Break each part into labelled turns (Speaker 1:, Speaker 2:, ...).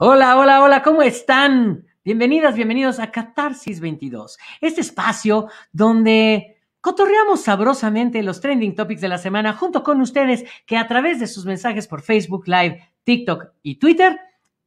Speaker 1: Hola, hola, hola, ¿cómo están? Bienvenidas, bienvenidos a Catarsis 22, este espacio donde cotorreamos sabrosamente los trending topics de la semana junto con ustedes que a través de sus mensajes por Facebook Live, TikTok y Twitter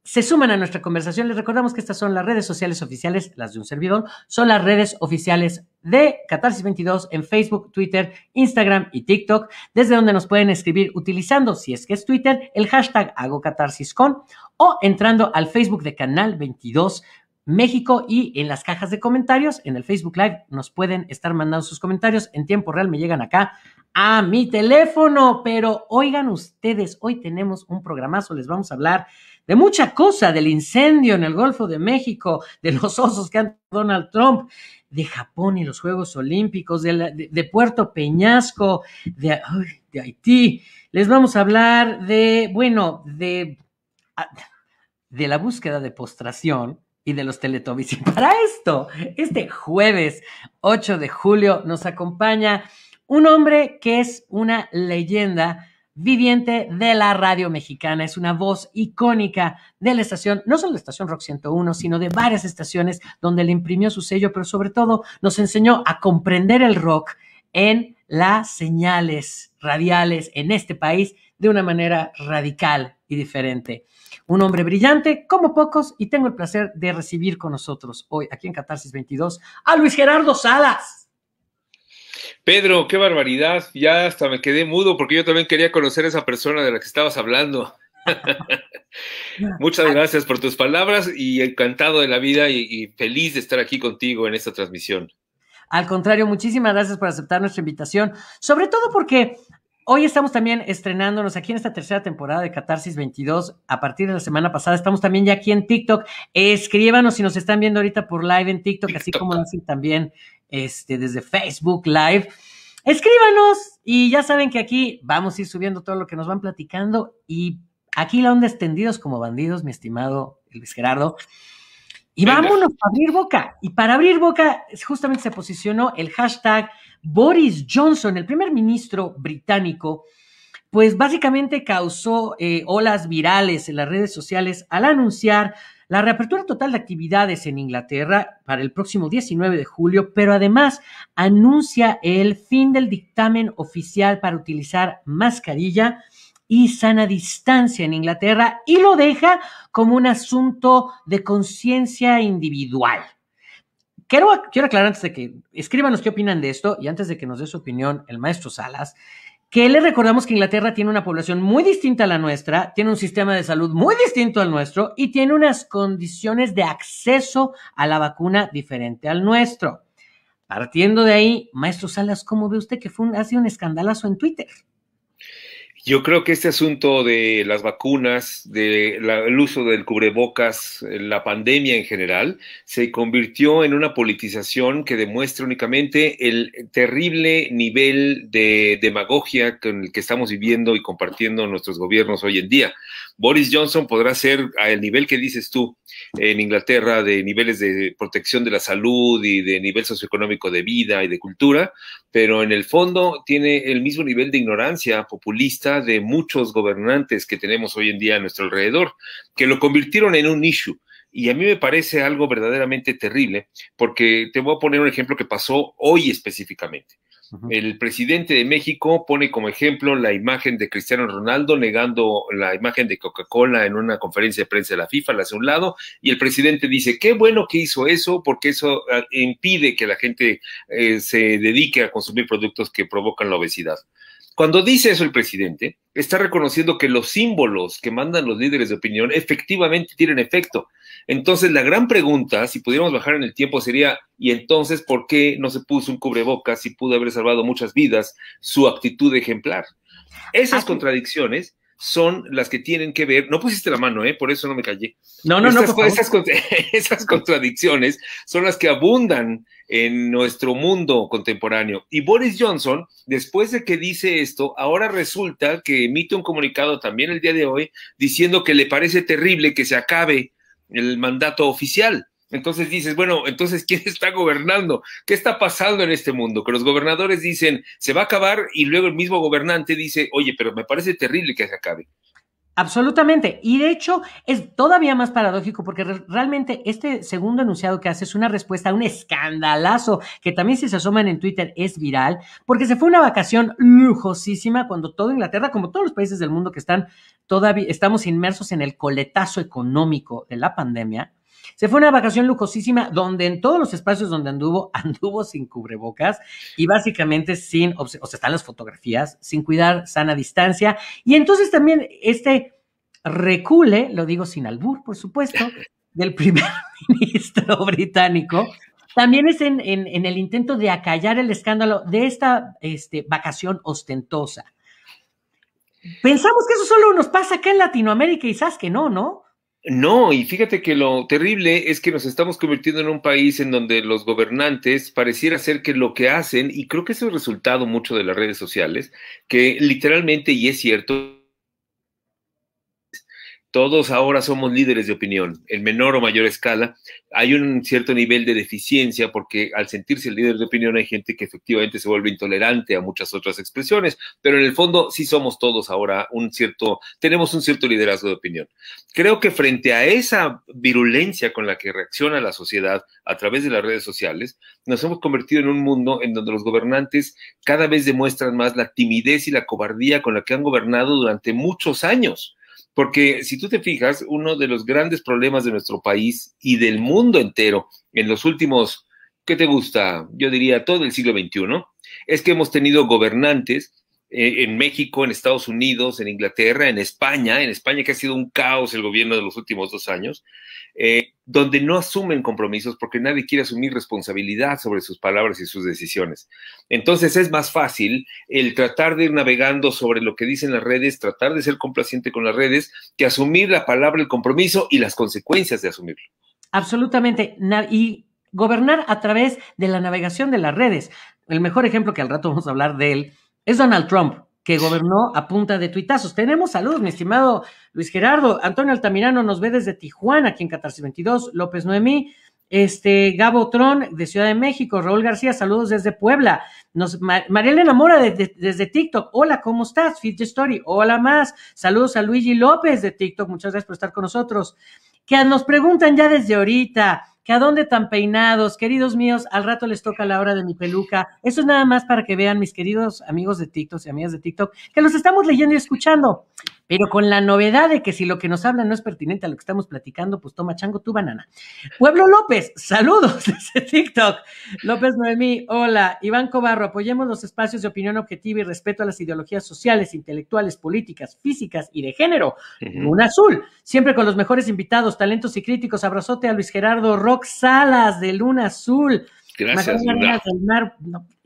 Speaker 1: se suman a nuestra conversación. Les recordamos que estas son las redes sociales oficiales, las de un servidor, son las redes oficiales de Catarsis 22 en Facebook, Twitter, Instagram y TikTok, desde donde nos pueden escribir utilizando, si es que es Twitter, el hashtag HagoCatarsisCon o entrando al Facebook de Canal 22 México y en las cajas de comentarios, en el Facebook Live, nos pueden estar mandando sus comentarios. En tiempo real me llegan acá a mi teléfono, pero oigan ustedes, hoy tenemos un programazo, les vamos a hablar de mucha cosa, del incendio en el Golfo de México, de los osos que han Donald Trump, de Japón y los Juegos Olímpicos, de, Puerto Peñasco, de, Haití. Les vamos a hablar de, bueno, de, ah, de la búsqueda de postración y de los Teletubbies. Y para esto, este jueves 8 de julio nos acompaña un hombre que es una leyenda viviente de la radio mexicana. Es una voz icónica de la estación, no solo de la estación Rock 101, sino de varias estaciones donde le imprimió su sello, pero sobre todo nos enseñó a comprender el rock en las señales radiales en este país de una manera radical y diferente. Un hombre brillante como pocos y tengo el placer de recibir con nosotros hoy aquí en Catarsis 22 a Luis Gerardo Salas.
Speaker 2: Pedro, qué barbaridad, ya hasta me quedé mudo porque yo también quería conocer a esa persona de la que estabas hablando. Muchas gracias por tus palabras y encantado de la vida y, feliz de estar aquí contigo en esta transmisión.
Speaker 1: Al contrario, muchísimas gracias por aceptar nuestra invitación, sobre todo porque hoy estamos también estrenándonos aquí en esta tercera temporada de Catarsis 22. A partir de la semana pasada estamos también ya aquí en TikTok. Escríbanos si nos están viendo ahorita por live en TikTok, así como también este, desde Facebook Live. Escríbanos y ya saben que aquí vamos a ir subiendo todo lo que nos van platicando y aquí la onda extendidos como bandidos, mi estimado Luis Gerardo. Y vámonos a abrir boca. Y para abrir boca, justamente se posicionó el hashtag Boris Johnson, el primer ministro británico, pues básicamente causó eh, olas virales en las redes sociales al anunciar la reapertura total de actividades en Inglaterra para el próximo 19 de julio, pero además anuncia el fin del dictamen oficial para utilizar mascarilla y sana distancia en Inglaterra y lo deja como un asunto de conciencia individual. Quiero, quiero aclarar antes de que escríbanos qué opinan de esto y antes de que nos dé su opinión el maestro Salas, que le recordamos que Inglaterra tiene una población muy distinta a la nuestra, tiene un sistema de salud muy distinto al nuestro y tiene unas condiciones de acceso a la vacuna diferente al nuestro. Partiendo de ahí, maestro Salas, ¿cómo ve usted que fue ha sido un escandalazo en Twitter?
Speaker 2: Yo creo que este asunto de las vacunas, del uso del cubrebocas, la pandemia en general, se convirtió en una politización que demuestra únicamente el terrible nivel de demagogia con el que estamos viviendo y compartiendo nuestros gobiernos hoy en día. Boris Johnson podrá ser al nivel que dices tú en Inglaterra de niveles de protección de la salud y de nivel socioeconómico de vida y de cultura, pero en el fondo tiene el mismo nivel de ignorancia populista de muchos gobernantes que tenemos hoy en día a nuestro alrededor, que lo convirtieron en un issue. Y a mí me parece algo verdaderamente terrible, porque te voy a poner un ejemplo que pasó hoy específicamente. El presidente de México pone como ejemplo la imagen de Cristiano Ronaldo negando la imagen de Coca-Cola en una conferencia de prensa de la FIFA, la hace un lado, y el presidente dice, qué bueno que hizo eso porque eso ah, impide que la gente eh, se dedique a consumir productos que provocan la obesidad. Cuando dice eso el presidente, está reconociendo que los símbolos que mandan los líderes de opinión efectivamente tienen efecto. Entonces, la gran pregunta, si pudiéramos bajar en el tiempo, sería, ¿y entonces por qué no se puso un cubrebocas si pudo haber salvado muchas vidas su actitud ejemplar? Esas contradicciones son las que tienen que ver, no pusiste la mano, ¿eh? por eso no me callé. No, no, no. esas, contradicciones son las que abundan en nuestro mundo contemporáneo. Y Boris Johnson, después de que dice esto, ahora resulta que emite un comunicado también el día de hoy diciendo que le parece terrible que se acabe el mandato oficial. Entonces dices, bueno, entonces, ¿quién está gobernando? ¿Qué está pasando en este mundo? Que los gobernadores dicen, se va a acabar y luego el mismo gobernante dice, oye, pero me parece terrible que se acabe.
Speaker 1: Absolutamente. Y de hecho es todavía más paradójico porque realmente este segundo enunciado que hace es una respuesta a un escandalazo que también si se asoman en Twitter es viral porque se fue una vacación lujosísima cuando toda Inglaterra, como todos los países del mundo que están todavía, estamos inmersos en el coletazo económico de la pandemia, se fue una vacación lujosísima donde en todos los espacios donde anduvo, anduvo sin cubrebocas y básicamente sin, o sea, están las fotografías, sin cuidar sana distancia. Y entonces también este recule, lo digo sin albur, por supuesto, del primer ministro británico, también es en, el intento de acallar el escándalo de esta este, vacación ostentosa. Pensamos que eso solo nos pasa acá en Latinoamérica y sabes que no, ¿no? No, y fíjate que
Speaker 2: lo terrible es que nos estamos convirtiendo en un país en donde los gobernantes pareciera ser que lo que hacen, y creo que es el resultado mucho de las redes sociales, que literalmente, y es cierto, todos ahora somos líderes de opinión, en menor o mayor escala. Hay un cierto nivel de deficiencia porque al sentirse el líder de opinión hay gente que efectivamente se vuelve intolerante a muchas otras expresiones, pero en el fondo sí somos todos ahora un cierto, tenemos un cierto liderazgo de opinión. Creo que frente a esa virulencia con la que reacciona la sociedad a través de las redes sociales, nos hemos convertido en un mundo en donde los gobernantes cada vez demuestran más la timidez y la cobardía con la que han gobernado durante muchos años porque si tú te fijas, uno de los grandes problemas de nuestro país y del mundo entero en los últimos, ¿qué te gusta? Yo diría todo el siglo XXI, es que hemos tenido gobernantes eh, en México, en Estados Unidos, en Inglaterra, en España, en España que ha sido un caos el gobierno de los últimos dos años, eh, donde no asumen compromisos porque nadie quiere asumir responsabilidad sobre sus palabras y sus decisiones. Entonces es más fácil el tratar de ir navegando sobre lo que dicen las redes, tratar de ser complaciente con las redes, que asumir la palabra, el compromiso y las consecuencias de
Speaker 1: asumirlo. Absolutamente. Y gobernar a través de la navegación de las redes. El mejor ejemplo que al rato vamos a hablar de él es Donald Trump, que gobernó a punta de tuitazos. Tenemos saludos, mi estimado Luis Gerardo. Antonio Altamirano nos ve desde Tijuana, aquí en 22, López Noemí, este, Gabo Tron de Ciudad de México, Raúl García, saludos desde Puebla, nos, Mora de, desde TikTok, hola, ¿cómo estás? Fit the Story, hola más, saludos a Luigi López de TikTok, muchas gracias por estar con nosotros, que nos preguntan ya desde ahorita, que a dónde tan peinados, queridos míos, al rato les toca la hora de mi peluca. Eso es nada más para que vean, mis queridos amigos de TikTok y amigas de TikTok, que los estamos leyendo y escuchando pero con la novedad de que si lo que nos habla no es pertinente a lo que estamos platicando, pues toma chango tu banana. Pueblo López, saludos desde TikTok. López Noemí, hola. Iván Cobarro, apoyemos los espacios de opinión objetiva y respeto a las ideologías sociales, intelectuales, políticas, físicas y de género. Luna azul, siempre con los mejores invitados, talentos y críticos. Abrazote a Luis Gerardo Rox Salas de Luna Azul. Gracias.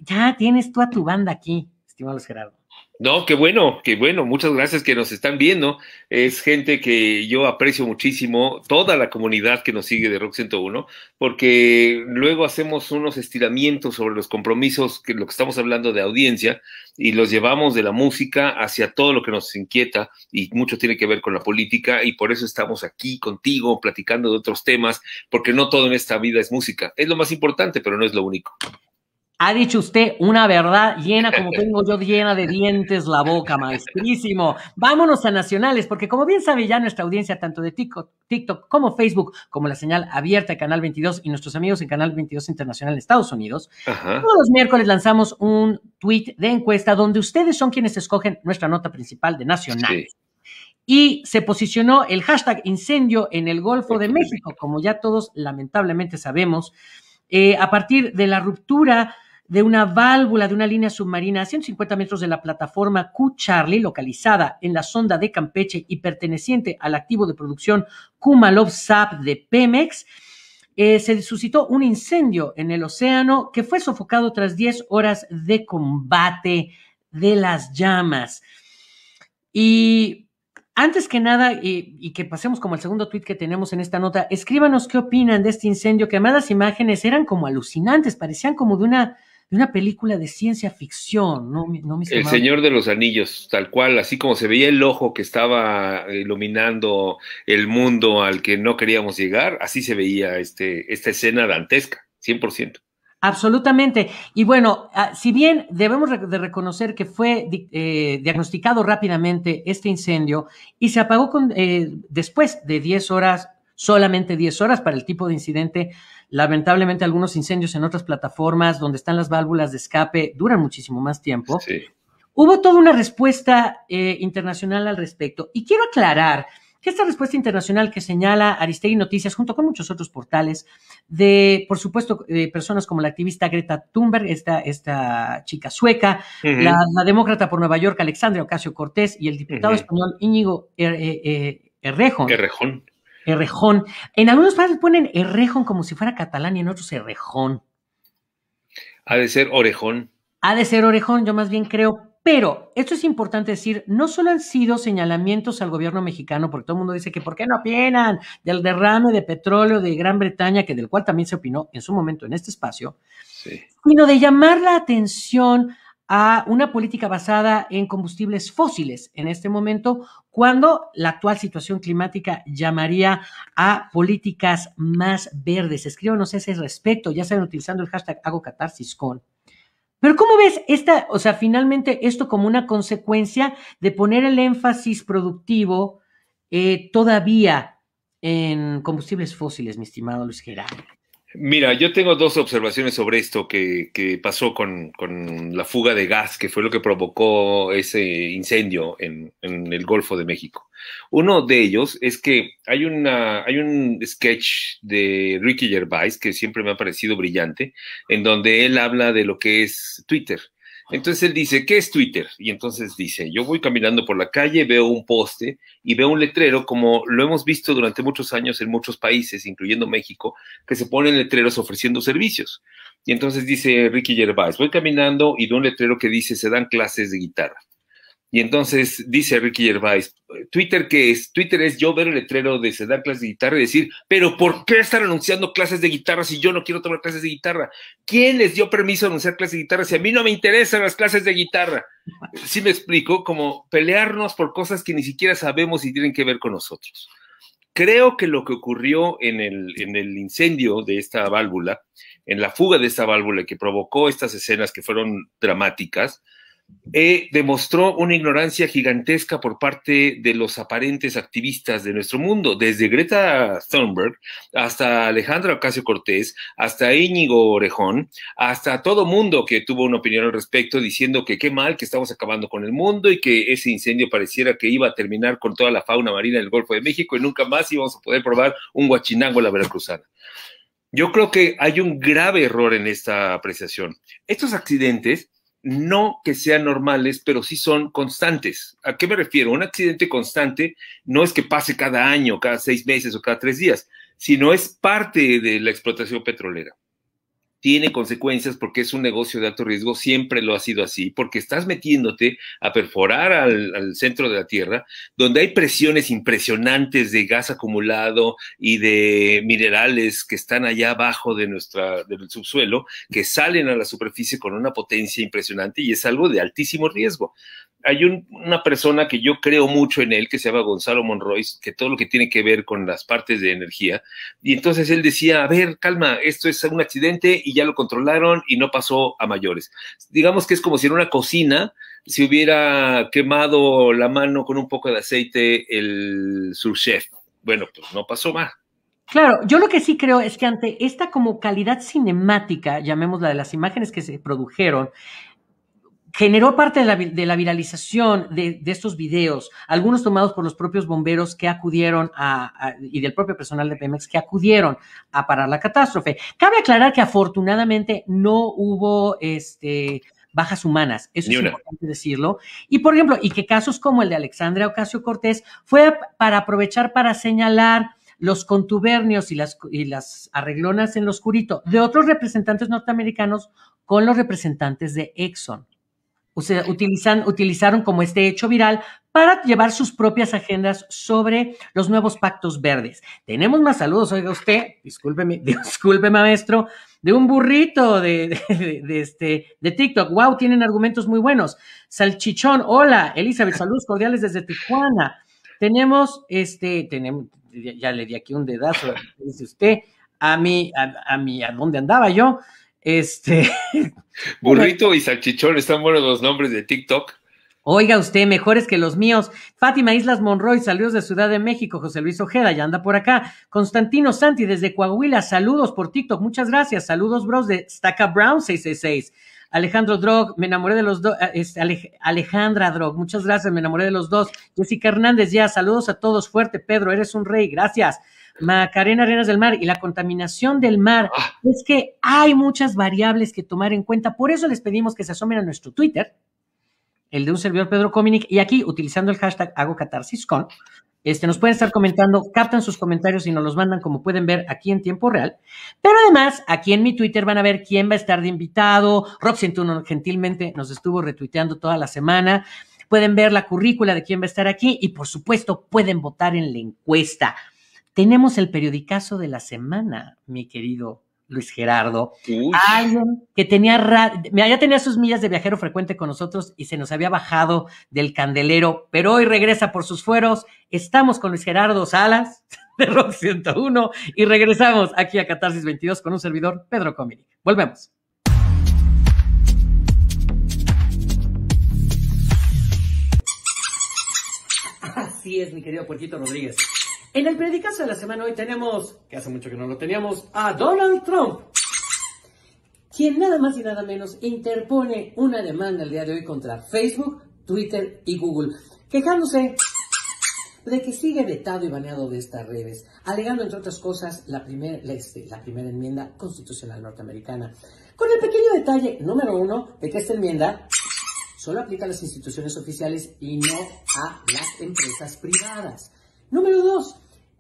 Speaker 1: ya tienes tú a tu banda aquí, estimado Luis Gerardo.
Speaker 2: No, qué bueno, qué bueno. Muchas gracias que nos están viendo. Es gente que yo aprecio muchísimo, toda la comunidad que nos sigue de Rock 101, porque luego hacemos unos estiramientos sobre los compromisos, que lo que estamos hablando de audiencia, y los llevamos de la música hacia todo lo que nos inquieta, y mucho tiene que ver con la política, y por eso estamos aquí contigo, platicando de otros temas, porque no todo en esta vida es música. Es lo más importante, pero no es lo único.
Speaker 1: Ha dicho usted una verdad llena, como tengo yo llena de dientes la boca, maestrísimo. Vámonos a nacionales, porque como bien sabe ya nuestra audiencia, tanto de TikTok, como Facebook, como la señal abierta de Canal 22 y nuestros amigos en Canal 22 Internacional de Estados Unidos, todos los miércoles lanzamos un tweet de encuesta donde ustedes son quienes escogen nuestra nota principal de nacionales. y se posicionó el hashtag incendio en el Golfo de México, como ya todos lamentablemente sabemos, eh, a partir de la ruptura de una válvula de una línea submarina a 150 metros de la plataforma Q Charlie, localizada en la sonda de Campeche y perteneciente al activo de producción Kumalov SAP de Pemex, eh, se suscitó un incendio en el océano que fue sofocado tras 10 horas de combate de las llamas. Y antes que nada, y, que pasemos como el segundo tweet que tenemos en esta nota, escríbanos qué opinan de este incendio, que además imágenes eran como alucinantes, parecían como de una de una película de ciencia ficción, ¿no? ¿No el Señor
Speaker 2: de los Anillos, tal cual, así como se veía el ojo que estaba iluminando el mundo al que no queríamos llegar, así se veía este, esta escena dantesca, 100%.
Speaker 1: Absolutamente. Y bueno, ah, si bien debemos de reconocer que fue eh, diagnosticado rápidamente este incendio y se apagó con, eh, después de 10 horas solamente 10 horas para el tipo de incidente. Lamentablemente algunos incendios en otras plataformas donde están las válvulas de escape duran muchísimo más tiempo. Hubo toda una respuesta eh, internacional al respecto y quiero aclarar que esta respuesta internacional que señala Aristegui Noticias junto con muchos otros portales de, por supuesto, eh, personas como la activista Greta Thunberg, esta, chica sueca, la, demócrata por Nueva York Alexandria Ocasio Cortés y el diputado español Íñigo eh, Errejón Errejón. En algunos países ponen Errejón como si fuera catalán y en otros Errejón.
Speaker 2: Ha de ser Orejón.
Speaker 1: Ha de ser Orejón, yo más bien creo. Pero esto es importante decir, no solo han sido señalamientos al gobierno mexicano, porque todo el mundo dice que ¿por qué no opinan del derrame de petróleo de Gran Bretaña, que del cual también se opinó en su momento en este espacio, sí. sino de llamar la atención a una política basada en combustibles fósiles en este momento, cuando la actual situación climática llamaría a políticas más verdes. Escríbanos ese respecto, ya saben, utilizando el hashtag hago catarsis con. Pero ¿cómo ves esta, o sea, finalmente esto como una consecuencia de poner el énfasis productivo eh, todavía en combustibles fósiles, mi estimado Luis Gerardo?
Speaker 2: Mira, yo tengo dos observaciones sobre esto que, que pasó con, la fuga de gas, que fue lo que provocó ese incendio en, el Golfo de México. Uno de ellos es que hay, hay un sketch de Ricky Gervais que siempre me ha parecido brillante, en donde él habla de lo que es Twitter entonces él dice, ¿qué es Twitter? Y entonces dice, yo voy caminando por la calle, veo un poste y veo un letrero, como lo hemos visto durante muchos años en muchos países, incluyendo México, que se ponen letreros ofreciendo servicios. Y entonces dice Ricky Gervais, voy caminando y veo un letrero que dice, se dan clases de guitarra. Y entonces dice Ricky Gervais, Twitter que es? Twitter es yo ver el letrero de se dar clases de guitarra y decir, pero ¿por qué están anunciando clases de guitarra si yo no quiero tomar clases de guitarra? ¿Quién les dio permiso a anunciar clases de guitarra si a mí no me interesan las clases de guitarra? Sí me explico, como pelearnos por cosas que ni siquiera sabemos y tienen que ver con nosotros. Creo que lo que ocurrió en el, en el incendio de esta válvula, en la fuga de esta válvula que provocó estas escenas que fueron dramáticas, eh, demostró una ignorancia gigantesca por parte de los aparentes activistas de nuestro mundo, desde Greta Thunberg hasta Alejandro Ocasio Cortés, hasta Íñigo Orejón, hasta todo mundo que tuvo una opinión al respecto diciendo que qué mal que estamos acabando con el mundo y que ese incendio pareciera que iba a terminar con toda la fauna marina del Golfo de México y nunca más íbamos a poder probar un guachinango en la veracruzana. Yo creo que hay un grave error en esta apreciación. Estos accidentes no que sean normales, pero sí son constantes. ¿A qué me refiero? Un accidente constante no es que pase cada año, cada seis meses o cada tres días, sino es parte de la explotación petrolera tiene consecuencias porque es un negocio de alto riesgo, siempre lo ha sido así, porque estás metiéndote a perforar al, centro de la Tierra, donde hay presiones impresionantes de gas acumulado y de minerales que están allá abajo de nuestra, del subsuelo, que salen a la superficie con una potencia impresionante y es algo de altísimo riesgo hay una persona que yo creo mucho en él, que se llama Gonzalo Monroy, que todo lo que tiene que ver con las partes de energía, y entonces él decía, a ver, calma, esto es un accidente y ya lo controlaron y no pasó a mayores. Digamos que es como si en una cocina se hubiera quemado la mano con un poco de aceite el chef. Bueno, pues no pasó más.
Speaker 1: Claro, yo lo que sí creo es que ante esta como calidad cinemática, llamémosla de las imágenes que se produjeron, generó parte de la, viralización de, estos videos, algunos tomados por los propios bomberos que acudieron a, y del propio personal de Pemex que acudieron a parar la catástrofe. Cabe aclarar que afortunadamente no hubo este, bajas humanas, eso es importante decirlo. Y por ejemplo, y que casos como el de Alexandra Ocasio Cortés fue para aprovechar para señalar los contubernios y las, y las arreglonas en lo oscurito de otros representantes norteamericanos con los representantes de Exxon utilizan, utilizaron como este hecho viral para llevar sus propias agendas sobre los nuevos pactos verdes. Tenemos más saludos, oiga usted, discúlpeme, disculpe maestro, de un burrito de, este, de TikTok. Wow, tienen argumentos muy buenos. Salchichón, hola, Elizabeth, saludos cordiales desde Tijuana. Tenemos, este, tenemos, ya, le di aquí un dedazo, dice usted, a mí a mi, a dónde andaba yo. Este. Burrito
Speaker 2: y salchichón, están buenos los nombres de TikTok.
Speaker 1: Oiga usted, mejores que los míos. Fátima Islas Monroy, saludos de Ciudad de México. José Luis Ojeda, ya anda por acá. Constantino Santi, desde Coahuila, saludos por TikTok. Muchas gracias. Saludos, bros, de Staca Brown 666. Alejandro Drog, me enamoré de los dos. Eh, este, Alejandra Drog, muchas gracias, me enamoré de los dos. Jessica Hernández, ya, saludos a todos. Fuerte, Pedro, eres un rey, gracias. Macarena Arenas del Mar y la contaminación del mar, ah. es que hay muchas variables que tomar en cuenta. Por eso les pedimos que se asomen a nuestro Twitter, el de un servidor Pedro Cominic, y aquí, utilizando el hashtag HagoCatarsisCon, este, nos pueden estar comentando, captan sus comentarios y nos los mandan, como pueden ver, aquí en tiempo real. Pero además, aquí en mi Twitter van a ver quién va a estar de invitado. Rob gentilmente nos estuvo retuiteando toda la semana. Pueden ver la currícula de quién va a estar aquí y, por supuesto, pueden votar en la encuesta. Tenemos el periodicazo de la semana, mi querido Luis Gerardo. que tenía, ya tenía sus millas de viajero frecuente con nosotros y se nos había bajado del candelero, pero hoy regresa por sus fueros. Estamos con Luis Gerardo Salas de Rock 101 y regresamos aquí a Catarsis 22 con un servidor, Pedro Comini. Volvemos. Así es, mi querido Puerquito Rodríguez. En el predicazo de la semana hoy tenemos, que hace mucho que no lo teníamos, a Donald Trump, quien nada más y nada menos interpone una demanda el día de hoy contra Facebook, Twitter y Google, quejándose de que sigue vetado y baneado de estas redes, alegando entre otras cosas la, este, la primera enmienda constitucional norteamericana, con el pequeño detalle número uno de que esta enmienda solo aplica a las instituciones oficiales y no a las empresas privadas. Número dos,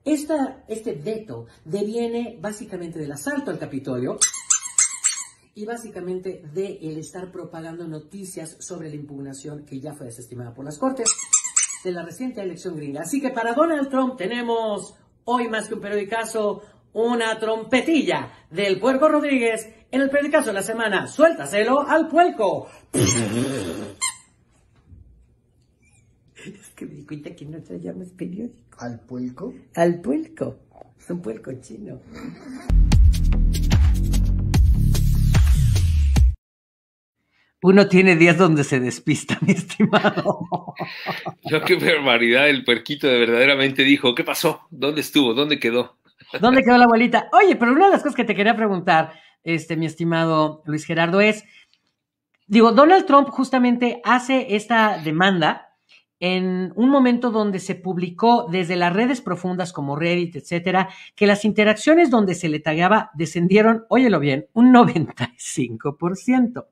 Speaker 1: este veto deviene básicamente del asalto al Capitolio y básicamente de el estar propagando noticias sobre la impugnación que ya fue desestimada por las Cortes de la reciente elección gringa. Así que para Donald Trump tenemos hoy más que un periodicazo, una trompetilla del Puerco Rodríguez en el periodicazo de la semana. Suéltaselo al puerco. Cuenta que no llamas periódico. ¿Al puelco? Al puelco. Es un puelco chino. Uno tiene días donde se despista, mi estimado. Yo qué
Speaker 2: barbaridad, el perquito de verdaderamente dijo, ¿qué pasó? ¿Dónde estuvo? ¿Dónde quedó?
Speaker 1: ¿Dónde quedó la abuelita? Oye, pero una de las cosas que te quería preguntar, este, mi estimado Luis Gerardo, es, digo, Donald Trump justamente hace esta demanda en un momento donde se publicó desde las redes profundas como Reddit, etcétera, que las interacciones donde se le tagueaba descendieron, óyelo bien, un 95%.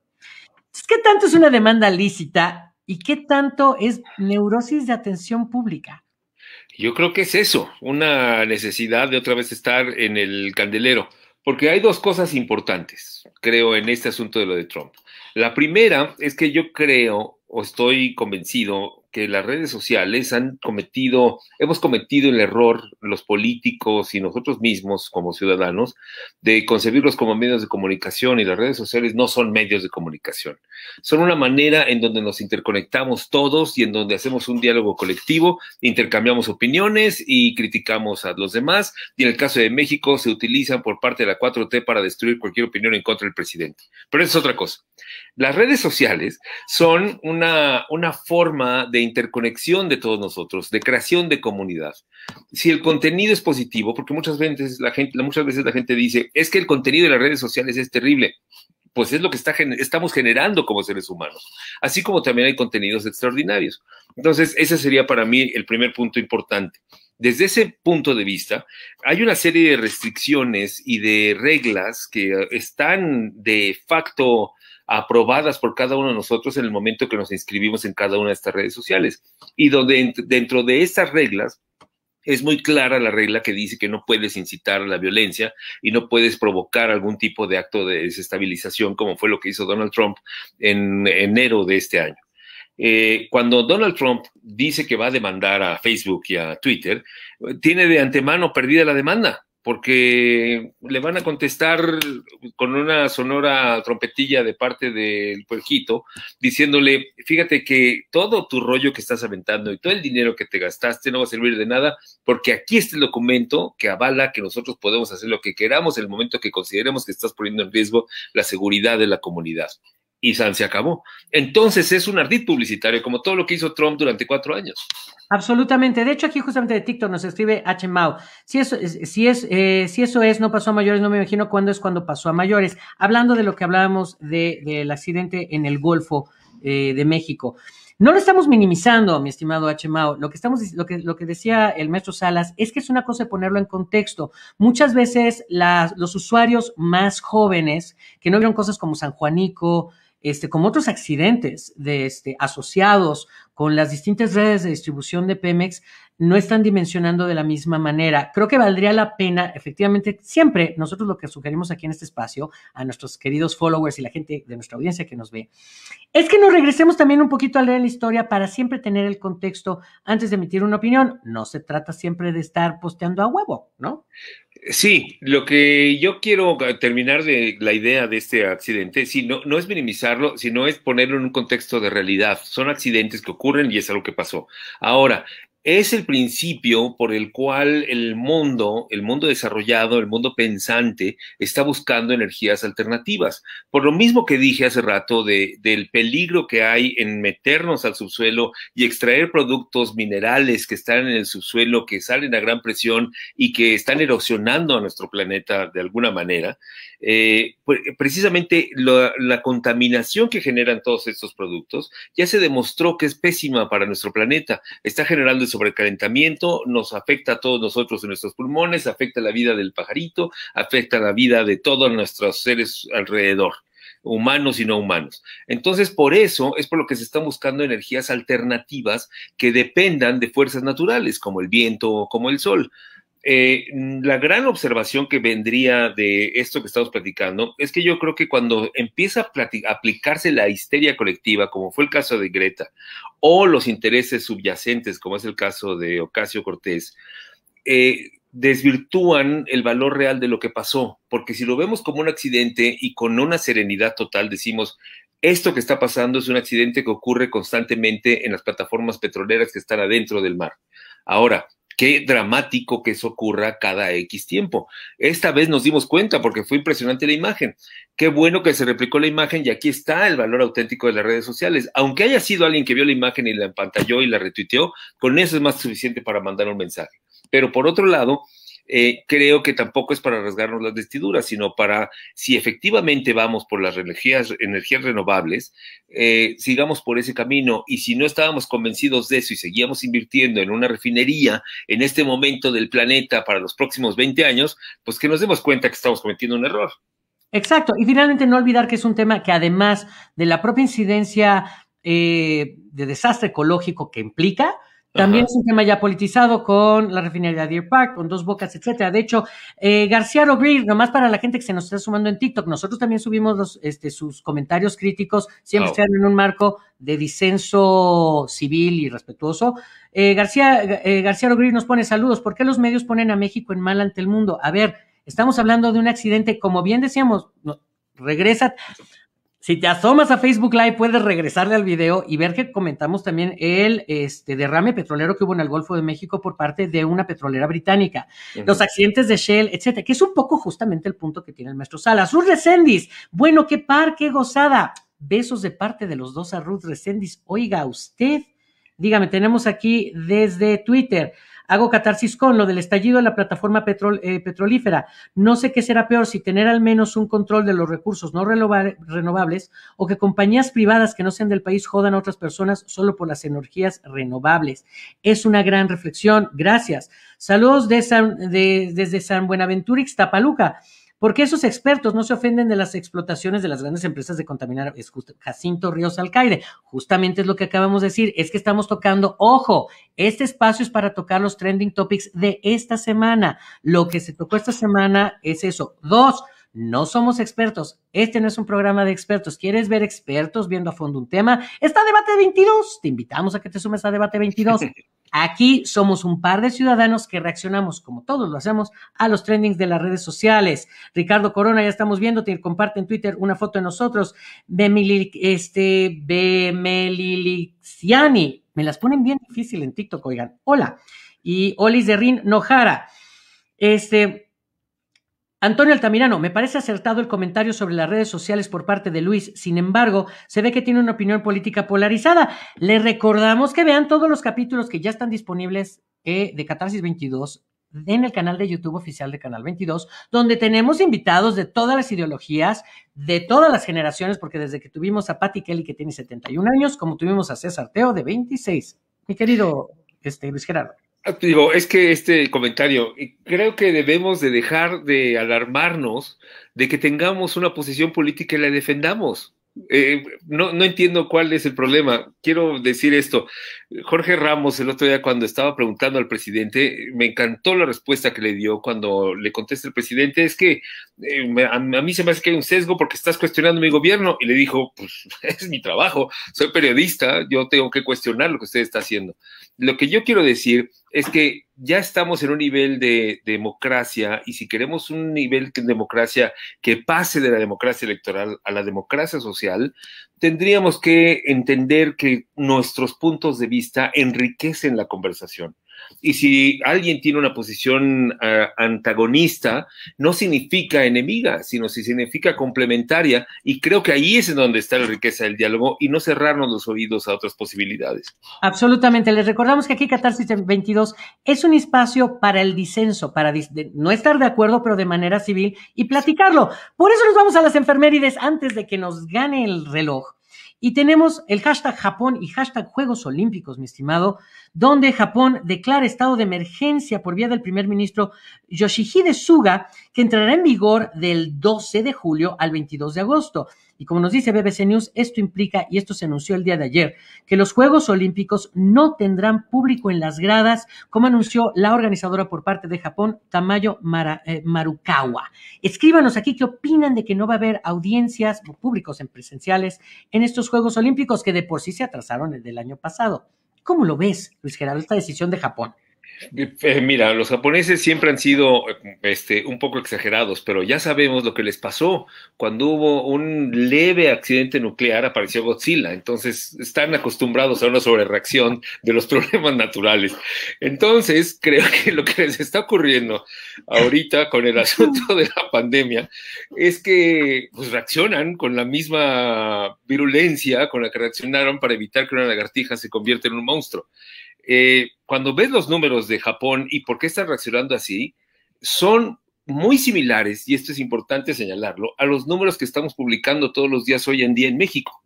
Speaker 1: ¿qué tanto es una demanda lícita y qué tanto es neurosis de atención pública?
Speaker 2: Yo creo que es eso, una necesidad de otra vez estar en el candelero, porque hay dos cosas importantes, creo, en este asunto de lo de Trump. La primera es que yo creo o estoy convencido que las redes sociales han cometido, hemos cometido el error, los políticos y nosotros mismos como ciudadanos, de concebirlos como medios de comunicación y las redes sociales no son medios de comunicación. Son una manera en donde nos interconectamos todos y en donde hacemos un diálogo colectivo, intercambiamos opiniones y criticamos a los demás. Y en el caso de México se utilizan por parte de la 4T para destruir cualquier opinión en contra del presidente. Pero eso es otra cosa. Las redes sociales son una, una forma de interconexión de todos nosotros, de creación de comunidad. Si el contenido es positivo, porque muchas veces la gente, muchas veces la gente dice, es que el contenido de las redes sociales es terrible. Pues es lo que está, estamos generando como seres humanos, así como también hay contenidos extraordinarios. Entonces, ese sería para mí el primer punto importante. Desde ese punto de vista, hay una serie de restricciones y de reglas que eh, están de facto aprobadas por cada uno de nosotros en el momento que nos inscribimos en cada una de estas redes sociales. Y donde dentro de estas reglas es muy clara la regla que dice que no puedes incitar a la violencia y no puedes provocar algún tipo de acto de desestabilización como fue lo que hizo Donald Trump en enero de este año. Eh, cuando Donald Trump dice que va a demandar a Facebook y a Twitter, eh, tiene de antemano perdida la demanda porque le van a contestar con una sonora trompetilla de parte del puerquito, diciéndole, fíjate que todo tu rollo que estás aventando y todo el dinero que te gastaste no va a servir de nada, porque aquí está el documento que avala que nosotros podemos hacer lo que queramos en el momento que consideremos que estás poniendo en riesgo la seguridad de la comunidad y San se acabó. Entonces es un ardid publicitario, como todo lo que hizo Trump durante cuatro años.
Speaker 1: Absolutamente. De hecho, aquí justamente de TikTok nos escribe H. Mao. Si eso, si, es, eh, si eso es, no pasó a mayores, no me imagino cuándo es cuando pasó a mayores. Hablando de lo que hablábamos del accidente en el Golfo eh, de México. No lo estamos minimizando, mi estimado H. Mao. Lo que, estamos, lo, que, lo que decía el maestro Salas es que es una cosa de ponerlo en contexto. Muchas veces los usuarios más jóvenes que no vieron cosas como San Juanico, este, como otros accidentes de, este, asociados con las distintas redes de distribución de Pemex, no están dimensionando de la misma manera. Creo que valdría la pena, efectivamente, siempre nosotros lo que sugerimos aquí en este espacio a nuestros queridos followers y la gente de nuestra audiencia que nos ve, es que nos regresemos también un poquito a leer la historia para siempre tener el contexto antes de emitir una opinión. No se trata siempre de estar posteando a huevo, ¿no?
Speaker 2: Sí, lo que yo quiero terminar de la idea de este accidente, sí, no, no es minimizarlo, sino es ponerlo en un contexto de realidad. Son accidentes que ocurren y es algo que pasó. Ahora, es el principio por el cual el mundo, el mundo desarrollado, el mundo pensante, está buscando energías alternativas. Por lo mismo que dije hace rato del peligro que hay en meternos al subsuelo y extraer productos minerales que están en el subsuelo, que salen a gran presión y que están erosionando a nuestro planeta de alguna manera, eh, pues, precisamente la, contaminación que generan todos estos productos ya se demostró que es pésima para nuestro planeta. Está generando sobrecalentamiento nos afecta a todos nosotros en nuestros pulmones, afecta la vida del pajarito, afecta la vida de todos nuestros seres alrededor humanos y no humanos. Entonces, por eso es por lo que se están buscando energías alternativas que dependan de fuerzas naturales, como el viento o como el sol. Eh, la gran observación que vendría de esto que estamos platicando es que yo creo que cuando empieza a aplicarse la histeria colectiva, como fue el caso de Greta, o los intereses subyacentes, como es el caso de Ocasio Cortés, eh, desvirtúan el valor real de lo que pasó, porque si lo vemos como un accidente y con una serenidad total decimos, esto que está pasando es un accidente que ocurre constantemente en las plataformas petroleras que están adentro del mar. Ahora, qué dramático que eso ocurra cada X tiempo. Esta vez nos dimos cuenta porque fue impresionante la imagen. Qué bueno que se replicó la imagen y aquí está el valor auténtico de las redes sociales. Aunque haya sido alguien que vio la imagen y la empantalló y la retuiteó, con eso es más suficiente para mandar un mensaje. Pero por otro lado, eh, creo que tampoco es para rasgarnos las vestiduras, sino para, si efectivamente vamos por las energías, renovables, eh, sigamos por ese camino. Y si no estábamos convencidos de eso y seguíamos invirtiendo en una refinería en este momento del planeta para los próximos 20 años, pues que nos demos cuenta que estamos cometiendo un error.
Speaker 1: Exacto. Y finalmente no olvidar que es un tema que además de la propia incidencia eh, de desastre ecológico que implica, también es un tema ya politizado con la refinería de Deer Park, con Dos Bocas, etcétera. De hecho, eh, García Rogri, nomás para la gente que se nos está sumando en TikTok, nosotros también subimos este, sus comentarios críticos, siempre oh. están en un marco de disenso civil y respetuoso. Eh, García, eh, García nos pone saludos. ¿Por qué los medios ponen a México en mal ante el mundo? A ver, estamos hablando de un accidente, como bien decíamos, regresa si te asomas a Facebook Live, puedes regresarle al video y ver que comentamos también el este, derrame petrolero que hubo en el Golfo de México por parte de una petrolera británica, los accidentes de Shell, etcétera, que es un poco justamente el punto que tiene el maestro Salas. Ruth Resendis, bueno, qué par, qué gozada. Besos de parte de los dos a Ruth Resendis. Oiga, usted, dígame, tenemos aquí desde Twitter. Hago catarsis con lo del estallido de la plataforma eh, petrolífera. No sé qué será peor si tener al menos un control de los recursos no renovables o que compañías privadas que no sean del país jodan a otras personas solo por las energías renovables. Es una gran reflexión. Gracias. Saludos desde San Buenaventura, Tapaluca. Porque esos expertos no se ofenden de las explotaciones de las grandes empresas de contaminar? Es justo, Jacinto Ríos Alcaide. Justamente es lo que acabamos de decir, es que estamos tocando, ojo, este espacio es para tocar los trending topics de esta semana. Lo que se tocó esta semana es eso. Dos, no somos expertos. Este no es un programa de expertos. ¿Quieres ver expertos viendo a fondo un tema? Está Debate 22. Te invitamos a que te sumes a Debate 22. Aquí somos un par de ciudadanos que reaccionamos, como todos lo hacemos, a los trendings de las redes sociales. Ricardo Corona, ya estamos viendo, comparte en Twitter una foto de nosotros. Bemili, este, Me las ponen bien difícil en TikTok, oigan. Hola. Y Olis de Rin Nojara. Este, Antonio Altamirano, me parece acertado el comentario sobre las redes sociales por parte de Luis. Sin embargo, se ve que tiene una opinión política polarizada. Le recordamos que vean todos los capítulos que ya están disponibles eh, de Catarsis 22 en el canal de YouTube oficial de Canal 22, donde tenemos invitados de todas las ideologías, de todas las generaciones, porque desde que tuvimos a Patti Kelly, que tiene 71 años, como tuvimos a César Teo, de 26. Mi querido este, Luis Gerardo.
Speaker 2: Ah, digo, es que este comentario, creo que debemos de dejar de alarmarnos de que tengamos una posición política y la defendamos. Eh, no, no, entiendo cuál es el problema. Quiero decir esto. Jorge Ramos, el otro día cuando estaba preguntando al presidente, me encantó la respuesta que le dio cuando le contesta el presidente, es que eh, a, mí se me hace que hay un sesgo porque estás cuestionando mi gobierno. Y le dijo, pues es mi trabajo, soy periodista, yo tengo que cuestionar lo que usted está haciendo. Lo que yo quiero decir es que ya estamos en un nivel de democracia y si queremos un nivel de democracia que pase de la democracia electoral a la democracia social, tendríamos que entender que nuestros puntos de vista enriquecen la conversación. Y si alguien tiene una posición eh, antagonista, no significa enemiga, sino si significa complementaria. Y creo que ahí es donde está la riqueza del diálogo y no cerrarnos los oídos a otras posibilidades.
Speaker 1: Absolutamente. Les recordamos que aquí Catarsis 22 es un espacio para el disenso, para no estar de acuerdo, pero de manera civil y platicarlo. Por eso nos vamos a las enfermerides antes de que nos gane el reloj. Y tenemos el hashtag Japón y hashtag Juegos Olímpicos, mi estimado, donde Japón declara estado de emergencia por vía del primer ministro Yoshihide Suga, que entrará en vigor del 12 de julio al 22 de agosto. Y como nos dice BBC News, esto implica, y esto se anunció el día de ayer, que los Juegos Olímpicos no tendrán público en las gradas, como anunció la organizadora por parte de Japón, Tamayo eh, Marukawa. Escríbanos aquí qué opinan de que no va a haber audiencias o públicos en presenciales en estos Juegos Olímpicos que de por sí se atrasaron el del año pasado. ¿Cómo lo ves, Luis Gerardo, esta decisión de Japón?
Speaker 2: Eh, mira, los japoneses siempre han sido eh, este, un poco exagerados, pero ya sabemos lo que les pasó. Cuando hubo un leve accidente nuclear, apareció Godzilla. Entonces, están acostumbrados a una sobrereacción de los problemas naturales. Entonces, creo que lo que les está ocurriendo ahorita con el asunto de la pandemia es que pues, reaccionan con la misma virulencia con la que reaccionaron para evitar que una lagartija se convierta en un monstruo. Eh, cuando ves los números de Japón y por qué están reaccionando así, son muy similares, y esto es importante señalarlo, a los números que estamos publicando todos los días hoy en día en México.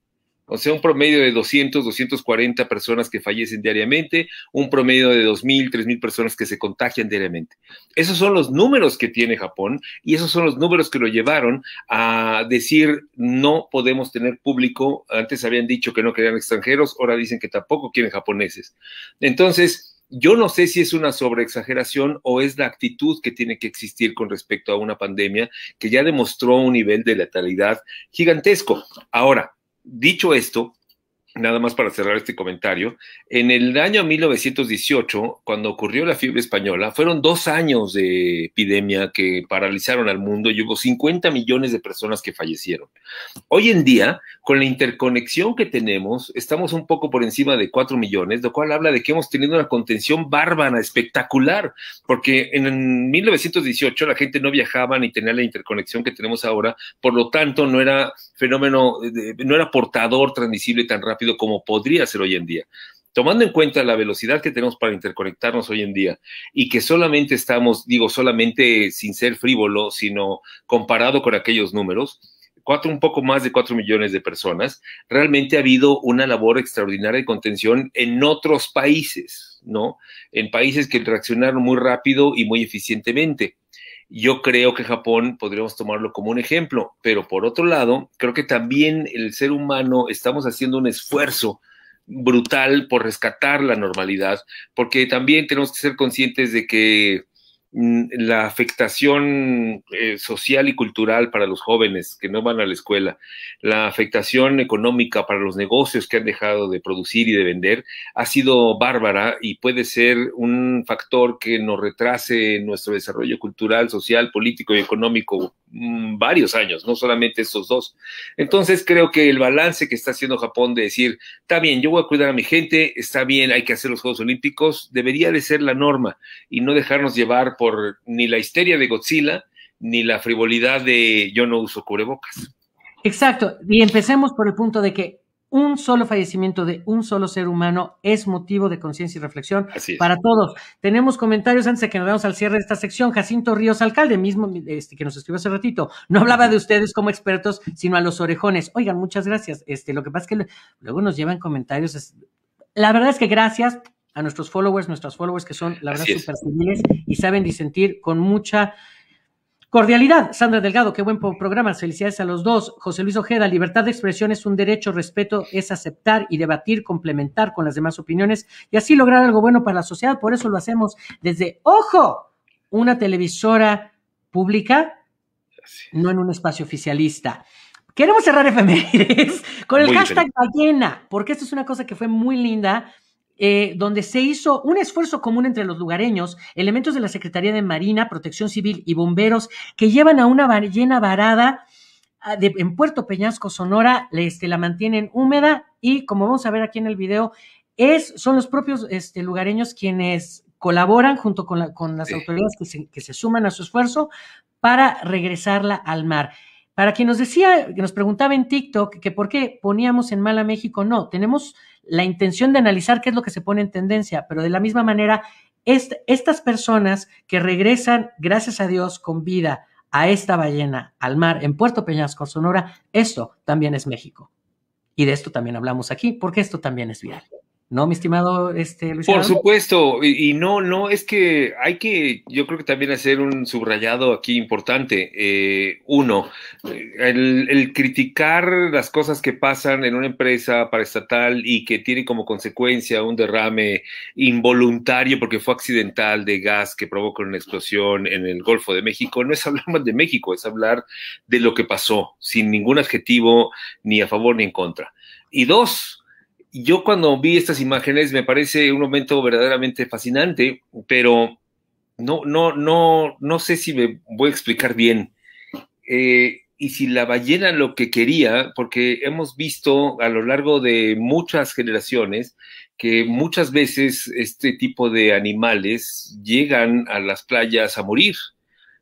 Speaker 2: O sea, un promedio de 200, 240 personas que fallecen diariamente, un promedio de 2.000, 3.000 personas que se contagian diariamente. Esos son los números que tiene Japón y esos son los números que lo llevaron a decir no podemos tener público. Antes habían dicho que no querían extranjeros, ahora dicen que tampoco quieren japoneses. Entonces, yo no sé si es una sobreexageración o es la actitud que tiene que existir con respecto a una pandemia que ya demostró un nivel de letalidad gigantesco. Ahora, dicho esto, nada más para cerrar este comentario, en el año 1918, cuando ocurrió la fiebre española, fueron dos años de epidemia que paralizaron al mundo y hubo 50 millones de personas que fallecieron. Hoy en día, con la interconexión que tenemos, estamos un poco por encima de 4 millones, lo cual habla de que hemos tenido una contención bárbara, espectacular, porque en 1918 la gente no viajaba ni tenía la interconexión que tenemos ahora, por lo tanto no era fenómeno, eh, no era portador transmisible tan rápido como podría ser hoy en día. Tomando en cuenta la velocidad que tenemos para interconectarnos hoy en día y que solamente estamos, digo, solamente sin ser frívolo, sino comparado con aquellos números, cuatro, un poco más de cuatro millones de personas, realmente ha habido una labor extraordinaria de contención en otros países, ¿no? En países que reaccionaron muy rápido y muy eficientemente. Yo creo que Japón podríamos tomarlo como un ejemplo, pero por otro lado, creo que también el ser humano estamos haciendo un esfuerzo brutal por rescatar la normalidad, porque también tenemos que ser conscientes de que Mm, la afectación eh, social y cultural para los jóvenes que no van a la escuela, la afectación económica para los negocios que han dejado de producir y de vender, ha sido bárbara y puede ser un factor que nos retrase nuestro desarrollo cultural, social, político y económico Mm, varios años, no solamente estos dos. Entonces creo que el balance que está haciendo Japón de decir, está bien, yo voy a cuidar a mi gente, está bien, hay que hacer los Juegos Olímpicos, debería de ser la norma y no dejarnos llevar por ni la histeria de Godzilla ni la frivolidad de yo no uso cubrebocas.
Speaker 1: Exacto, y empecemos por el punto de que un solo fallecimiento de un solo ser humano es motivo de conciencia y reflexión para todos. Tenemos comentarios antes de que nos veamos al cierre de esta sección. Jacinto Ríos, alcalde, mismo este, que nos escribió hace ratito, no hablaba de ustedes como expertos, sino a los orejones. Oigan, muchas gracias. Este, lo que pasa es que luego nos llevan comentarios. la verdad es que gracias a nuestros followers, nuestros followers que son, la verdad, súper civiles y saben disentir con mucha Cordialidad, Sandra Delgado, qué buen programa, felicidades a los dos. José Luis Ojeda, libertad de expresión es un derecho, respeto es aceptar y debatir, complementar con las demás opiniones y así lograr algo bueno para la sociedad. Por eso lo hacemos desde, ojo, una televisora pública, no en un espacio oficialista. Queremos cerrar efemérides con el hashtag ballena, porque esto es una cosa que fue muy linda eh, donde se hizo un esfuerzo común entre los lugareños, elementos de la Secretaría de Marina, Protección Civil y bomberos que llevan a una ballena varada ah, en Puerto Peñasco, Sonora, este, la mantienen húmeda y como vamos a ver aquí en el video, son los propios este, lugareños quienes colaboran junto con, las autoridades que se suman a su esfuerzo para regresarla al mar. Para quien nos decía, que nos preguntaba en TikTok que por qué poníamos en mal a México, no, tenemos la intención de analizar qué es lo que se pone en tendencia, pero de la misma manera, estas personas que regresan, gracias a Dios, con vida a esta ballena al mar en Puerto Peñasco, Sonora, esto también es México. Y de esto también hablamos aquí, porque esto también es viral. ¿No, mi estimado este, Por
Speaker 2: supuesto, y, no, no, es que hay que, yo creo que también hacer un subrayado aquí importante. Eh, uno, el, el, criticar las cosas que pasan en una empresa paraestatal y que tiene como consecuencia un derrame involuntario porque fue accidental de gas que provocó una explosión en el Golfo de México, no es hablar más de México, es hablar de lo que pasó, sin ningún adjetivo ni a favor ni en contra. Y dos, yo cuando vi estas imágenes me parece un momento verdaderamente fascinante, pero no, no, no, no sé si me voy a explicar bien. Eh, y si la ballena lo que quería, porque hemos visto a lo largo de muchas generaciones que muchas veces este tipo de animales llegan a las playas a morir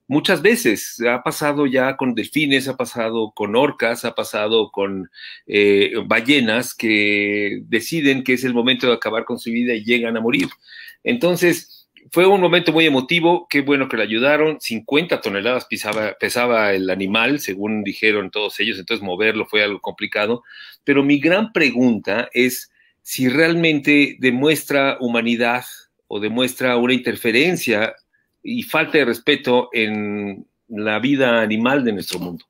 Speaker 2: muchas veces. Ha pasado ya con delfines, ha pasado con orcas, ha pasado con eh, ballenas que deciden que es el momento de acabar con su vida y llegan a morir. Entonces, fue un momento muy emotivo, qué bueno que le ayudaron, 50 toneladas pesaba el animal, según dijeron todos ellos, entonces moverlo fue algo complicado, pero mi gran pregunta es si realmente demuestra humanidad o demuestra una interferencia y falta de respeto en la vida animal de nuestro mundo.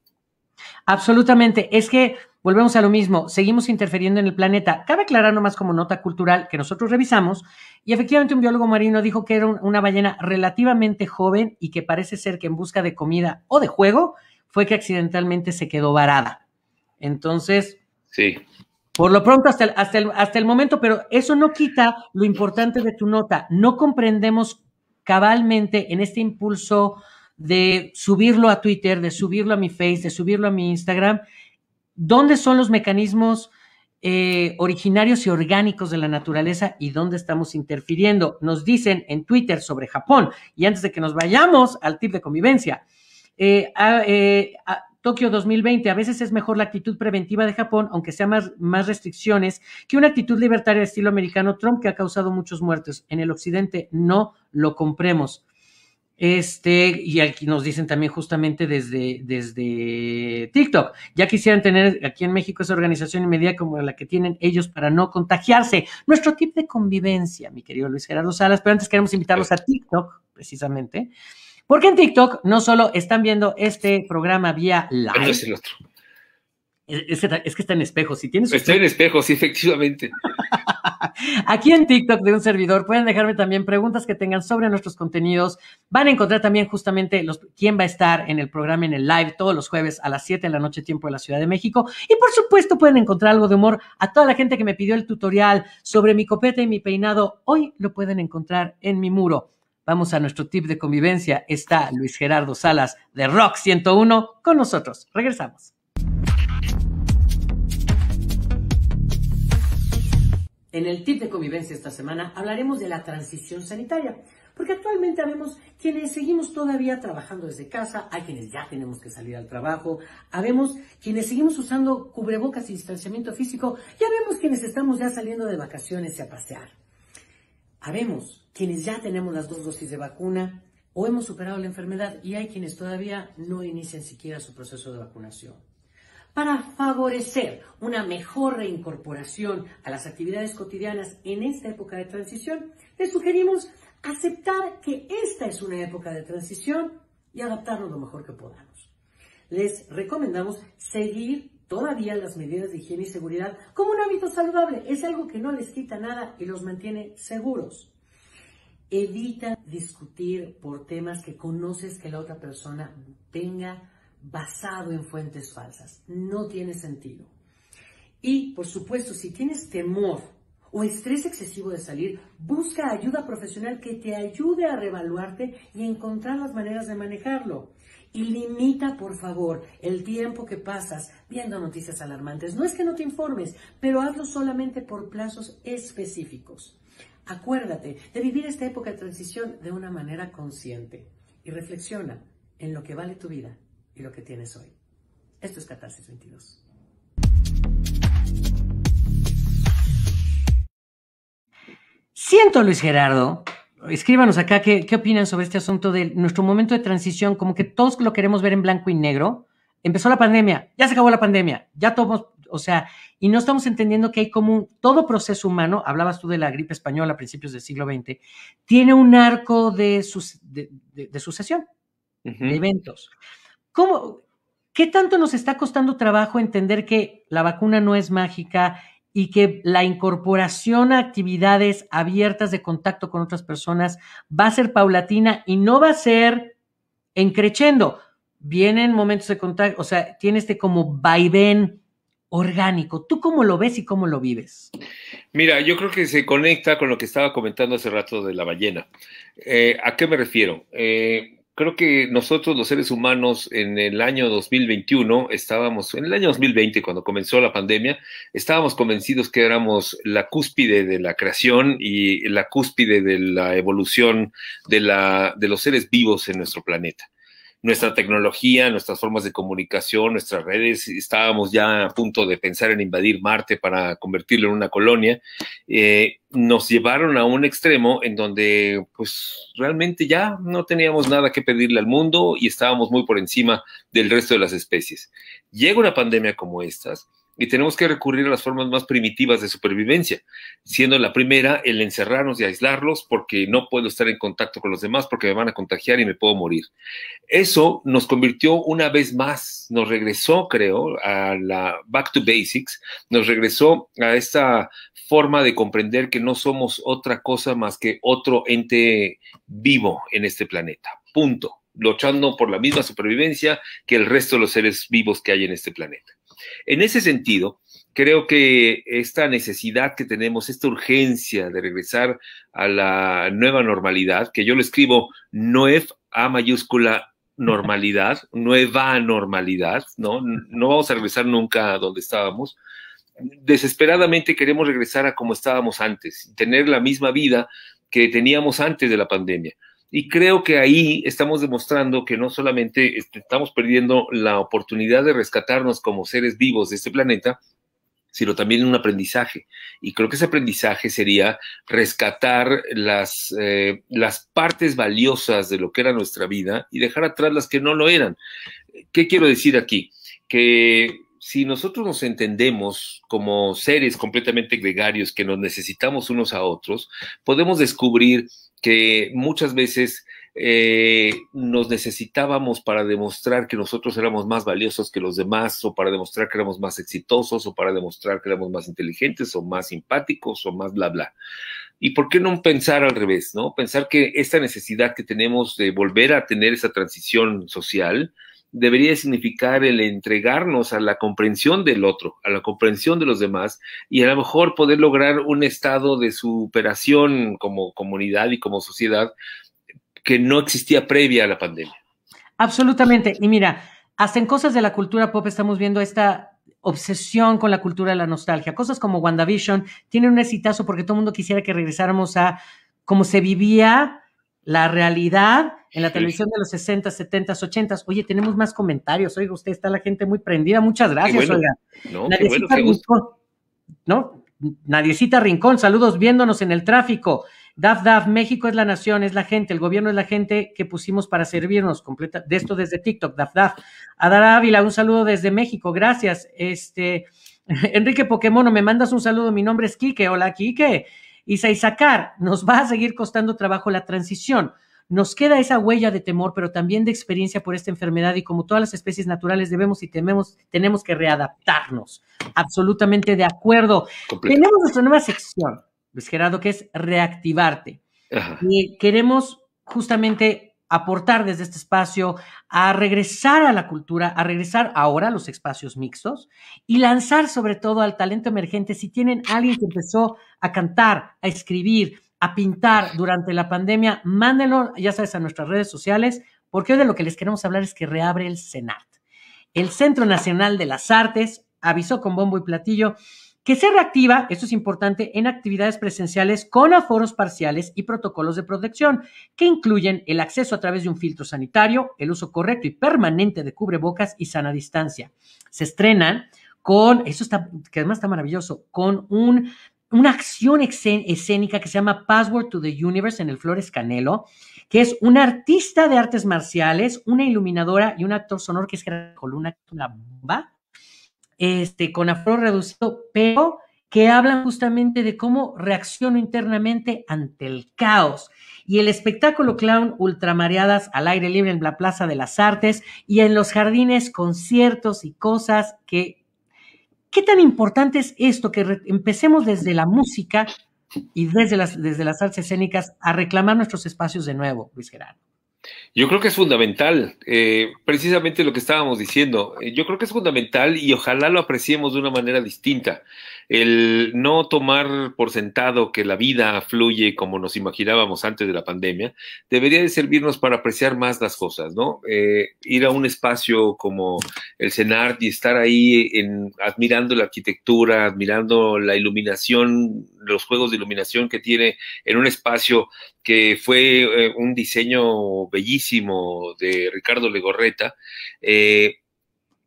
Speaker 1: Absolutamente. Es que volvemos a lo mismo, seguimos interfiriendo en el planeta. Cabe aclarar nomás como nota cultural que nosotros revisamos, y efectivamente un biólogo marino dijo que era una ballena relativamente joven y que parece ser que en busca de comida o de juego fue que accidentalmente se quedó varada. Entonces, sí. Por lo pronto, hasta el, hasta, el, hasta el momento, pero eso no quita lo importante de tu nota. No comprendemos cabalmente en este impulso de subirlo a Twitter, de subirlo a mi Face, de subirlo a mi Instagram, ¿dónde son los mecanismos eh, originarios y orgánicos de la naturaleza y dónde estamos interfiriendo? Nos dicen en Twitter sobre Japón, y antes de que nos vayamos al tip de convivencia, eh, ah, eh, ah, Tokio 2020, a veces es mejor la actitud preventiva de Japón, aunque sea más, más restricciones, que una actitud libertaria de estilo americano Trump que ha causado muchos muertos. En el occidente no lo compremos. Este, y aquí nos dicen también justamente desde, desde TikTok, ya quisieran tener aquí en México esa organización inmediata como la que tienen ellos para no contagiarse. Nuestro tip de convivencia, mi querido Luis Gerardo Salas, pero antes queremos invitarlos a TikTok, precisamente, porque en TikTok no solo están viendo este programa vía live. No es el otro. Es que, está en espejo, si tienes... Estoy en
Speaker 2: espejo, sí, efectivamente.
Speaker 1: Aquí en TikTok de un servidor pueden dejarme también preguntas que tengan sobre nuestros contenidos. Van a encontrar también justamente quién va a estar en el programa, en el live, todos los jueves a las 7 de la noche, tiempo de la Ciudad de México. Y por supuesto pueden encontrar algo de humor a toda la gente que me pidió el tutorial sobre mi copeta y mi peinado. Hoy lo pueden encontrar en mi muro. Vamos a nuestro tip de convivencia. Está Luis Gerardo Salas de Rock 101 con nosotros. Regresamos. En el tip de convivencia esta semana hablaremos de la transición sanitaria, porque actualmente habemos quienes seguimos todavía trabajando desde casa, hay quienes ya tenemos que salir al trabajo, habemos quienes seguimos usando cubrebocas y distanciamiento físico, y habemos quienes estamos ya saliendo de vacaciones y a pasear. Sabemos quienes ya tenemos las dos dosis de vacuna o hemos superado la enfermedad y hay quienes todavía no inician siquiera su proceso de vacunación. Para favorecer una mejor reincorporación a las actividades cotidianas en esta época de transición, les sugerimos aceptar que esta es una época de transición y adaptarnos lo mejor que podamos. Les recomendamos seguir todavía las medidas de higiene y seguridad como un hábito saludable. Es algo que no les quita nada y los mantiene seguros. Evita discutir por temas que conoces que la otra persona tenga basado en fuentes falsas. No tiene sentido. Y, por supuesto, si tienes temor o estrés excesivo de salir, busca ayuda profesional que te ayude a reevaluarte y encontrar las maneras de manejarlo y limita, por favor, el tiempo que pasas viendo noticias alarmantes. No es que no te informes, pero hazlo solamente por plazos específicos. Acuérdate de vivir esta época de transición de una manera consciente y reflexiona en lo que vale tu vida y lo que tienes hoy. Esto es Catarsis 22. Siento, Luis Gerardo, escríbanos acá qué, opinan sobre este asunto de nuestro momento de transición, como que todos lo queremos ver en blanco y negro. Empezó la pandemia, ya se acabó la pandemia, ya todos, o sea, y no estamos entendiendo que hay como un, todo proceso humano, hablabas tú de la gripe española a principios del siglo XX, tiene un arco de, de, sucesión, de eventos. ¿Cómo, ¿Qué tanto nos está costando trabajo entender que la vacuna no es mágica y que la incorporación a actividades abiertas de contacto con otras personas va a ser paulatina y no va a ser encrechendo. Vienen momentos de contacto, o sea, tiene este como vaivén orgánico. ¿Tú cómo lo ves y cómo lo vives?
Speaker 2: Mira, yo creo que se conecta con lo que estaba comentando hace rato de la ballena. Eh, ¿A qué me refiero? Eh, creo que nosotros los seres humanos en el año 2021 estábamos, en el año 2020 cuando comenzó la pandemia, estábamos convencidos que éramos la cúspide de la creación y la cúspide de la evolución de, la, de los seres vivos en nuestro planeta nuestra tecnología, nuestras formas de comunicación, nuestras redes. Estábamos ya a punto de pensar en invadir Marte para convertirlo en una colonia. Eh, nos llevaron a un extremo en donde pues realmente ya no teníamos nada que pedirle al mundo y estábamos muy por encima del resto de las especies. Llega una pandemia como estas y tenemos que recurrir a las formas más primitivas de supervivencia, siendo la primera el encerrarnos y aislarlos porque no puedo estar en contacto con los demás porque me van a contagiar y me puedo morir. Eso nos convirtió una vez más, nos regresó, creo, a la back to basics, nos regresó a esta forma de comprender que no somos otra cosa más que otro ente vivo en este planeta. Punto. Luchando por la misma supervivencia que el resto de los seres vivos que hay en este planeta. En ese sentido, creo que esta necesidad que tenemos, esta urgencia de regresar a la nueva normalidad, que yo lo escribo nuev a mayúscula normalidad, nueva normalidad, ¿no? No vamos a regresar nunca a donde estábamos. Desesperadamente queremos regresar a como estábamos antes, tener la misma vida que teníamos antes de la pandemia. Y creo que ahí estamos demostrando que no solamente este, estamos perdiendo la oportunidad de rescatarnos como seres vivos de este planeta, sino también un aprendizaje. Y creo que ese aprendizaje sería rescatar las, eh, las partes valiosas de lo que era nuestra vida y dejar atrás las que no lo eran. ¿Qué quiero decir aquí? Que si nosotros nos entendemos como seres completamente gregarios que nos necesitamos unos a otros, podemos descubrir que muchas veces eh, nos necesitábamos para demostrar que nosotros éramos más valiosos que los demás, o para demostrar que éramos más exitosos, o para demostrar que éramos más inteligentes, o más simpáticos, o más bla, bla. ¿Y por qué no pensar al revés, no? Pensar que esta necesidad que tenemos de volver a tener esa transición social debería significar el entregarnos a la comprensión del otro, a la comprensión de los demás y a lo mejor poder lograr un estado de superación como comunidad y como sociedad que no existía previa a la pandemia.
Speaker 1: Absolutamente. Y mira, hasta en cosas de la cultura pop estamos viendo esta obsesión con la cultura de la nostalgia. Cosas como WandaVision tienen un exitazo porque todo el mundo quisiera que regresáramos a cómo se vivía la realidad en la televisión de los 60, 70, 80. Oye, tenemos más comentarios. Oiga, usted está la gente muy prendida. Muchas gracias, No, Nadiecita Rincón, ¿no? Nadiecita Rincón, saludos viéndonos en el tráfico. DAF, DAF, México es la nación, es la gente, el gobierno es la gente que pusimos para servirnos. Completa, de esto desde TikTok, DAF, DAF. Adara Ávila, un saludo desde México, gracias. Este, Enrique Pokémono, me mandas un saludo, mi nombre es Quique. Hola, Quique. Y Sacar, nos va a seguir costando trabajo la transición. Nos queda esa huella de temor, pero también de experiencia por esta enfermedad y como todas las especies naturales debemos y tememos, tenemos que readaptarnos. Absolutamente de acuerdo. Tenemos nuestra nueva sección, Luis Gerardo, que es reactivarte. Y queremos justamente aportar desde este espacio, a regresar a la cultura, a regresar ahora a los espacios mixtos y lanzar sobre todo al talento emergente. Si tienen alguien que empezó a cantar, a escribir, a pintar durante la pandemia, mándenlo, ya sabes, a nuestras redes sociales, porque hoy de lo que les queremos hablar es que reabre el CENART. El Centro Nacional de las Artes avisó con bombo y platillo que se reactiva, esto es importante, en actividades presenciales con aforos parciales y protocolos de protección, que incluyen el acceso a través de un filtro sanitario, el uso correcto y permanente de cubrebocas y sana distancia. Se estrenan con, eso está, que además está maravilloso, con una acción escénica que se llama Password to the Universe en el Flores Canelo, que es una artista de artes marciales, una iluminadora y un actor sonor que es una columna, una bomba este, con aflor reducido, pero que hablan justamente de cómo reacciono internamente ante el caos. Y el espectáculo clown Ultramareadas al aire libre en la Plaza de las Artes y en los jardines, conciertos y cosas que... ¿Qué tan importante es esto? Que empecemos desde la música y desde las, desde las artes escénicas a reclamar nuestros espacios de nuevo, Luis Gerardo.
Speaker 2: Yo creo que es fundamental, eh, precisamente lo que estábamos diciendo. Eh, yo creo que es fundamental y ojalá lo apreciemos de una manera distinta el no tomar por sentado que la vida fluye como nos imaginábamos antes de la pandemia, debería de servirnos para apreciar más las cosas, ¿no? Eh, ir a un espacio como el CENART y estar ahí en, admirando la arquitectura, admirando la iluminación, los juegos de iluminación que tiene en un espacio que fue eh, un diseño bellísimo de Ricardo Legorreta. Eh,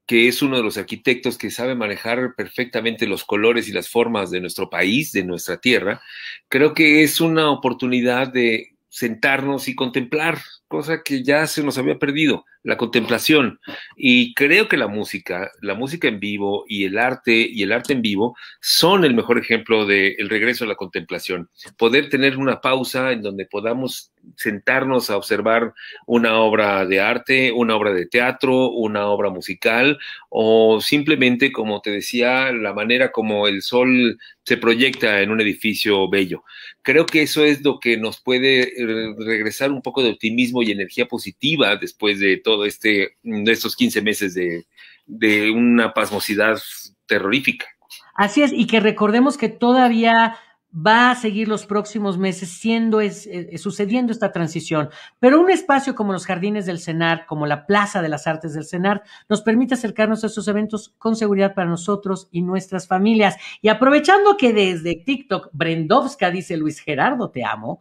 Speaker 2: que es uno de los arquitectos que sabe manejar perfectamente los colores y las formas de nuestro país, de nuestra tierra, creo que es una oportunidad de sentarnos y contemplar cosa que ya se nos había perdido, la contemplación. Y creo que la música, la música en vivo y el arte y el arte en vivo son el mejor ejemplo del regreso a la contemplación. Poder tener una pausa en donde podamos sentarnos a observar una obra de arte, una obra de teatro, una obra musical o simplemente, como te decía, la manera como el sol se proyecta en un edificio bello. Creo que eso es lo que nos puede eh, regresar un poco de optimismo y energía positiva después de todo este, mm, de estos 15 meses de, una pasmosidad terrorífica.
Speaker 1: Así es, y que recordemos que todavía va a seguir los próximos meses siendo eh, eh, sucediendo esta transición, pero un espacio como los jardines del CENAR, como la Plaza de las Artes del CENAR, nos permite acercarnos a esos eventos con seguridad para nosotros y nuestras familias. Y aprovechando que desde TikTok, Brendovska dice Luis Gerardo, te amo.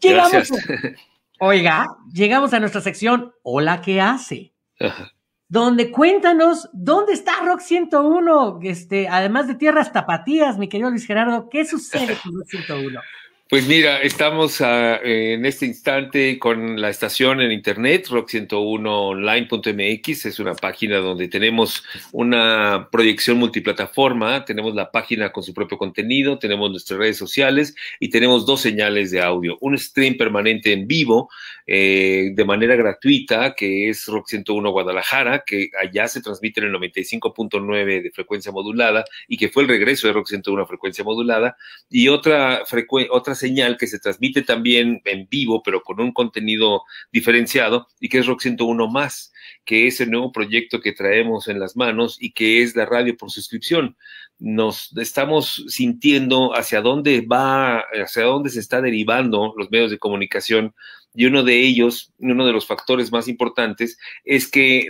Speaker 1: Llegamos, Oiga, llegamos a nuestra sección Hola, ¿qué hace? Donde cuéntanos dónde está Rock 101, este, además de tierras tapatías, mi querido Luis Gerardo, ¿qué sucede con Rock 101?
Speaker 2: Pues mira, estamos ah, en este instante con la estación en internet, rock101online.mx, es una página donde tenemos una proyección multiplataforma, tenemos la página con su propio contenido, tenemos nuestras redes sociales y tenemos dos señales de audio, un stream permanente en vivo eh, de manera gratuita, que es Rock 101 Guadalajara, que allá se transmite en el 95.9 de frecuencia modulada y que fue el regreso de Rock 101 a frecuencia modulada, y otra, otra señal que se transmite también en vivo, pero con un contenido diferenciado, y que es Rock 101 más, que es el nuevo proyecto que traemos en las manos y que es la radio por suscripción nos estamos sintiendo hacia dónde va, hacia dónde se está derivando los medios de comunicación y uno de ellos, uno de los factores más importantes, es que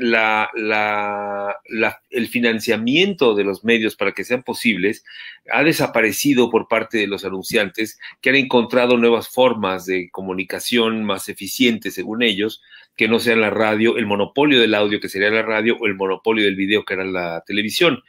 Speaker 2: el financiamiento de los medios para que sean posibles ha desaparecido por parte de los anunciantes, que han encontrado nuevas formas de comunicación más eficientes, según ellos, que no sean la radio, el monopolio del audio, que sería la radio, o el monopolio del video, que era la televisión.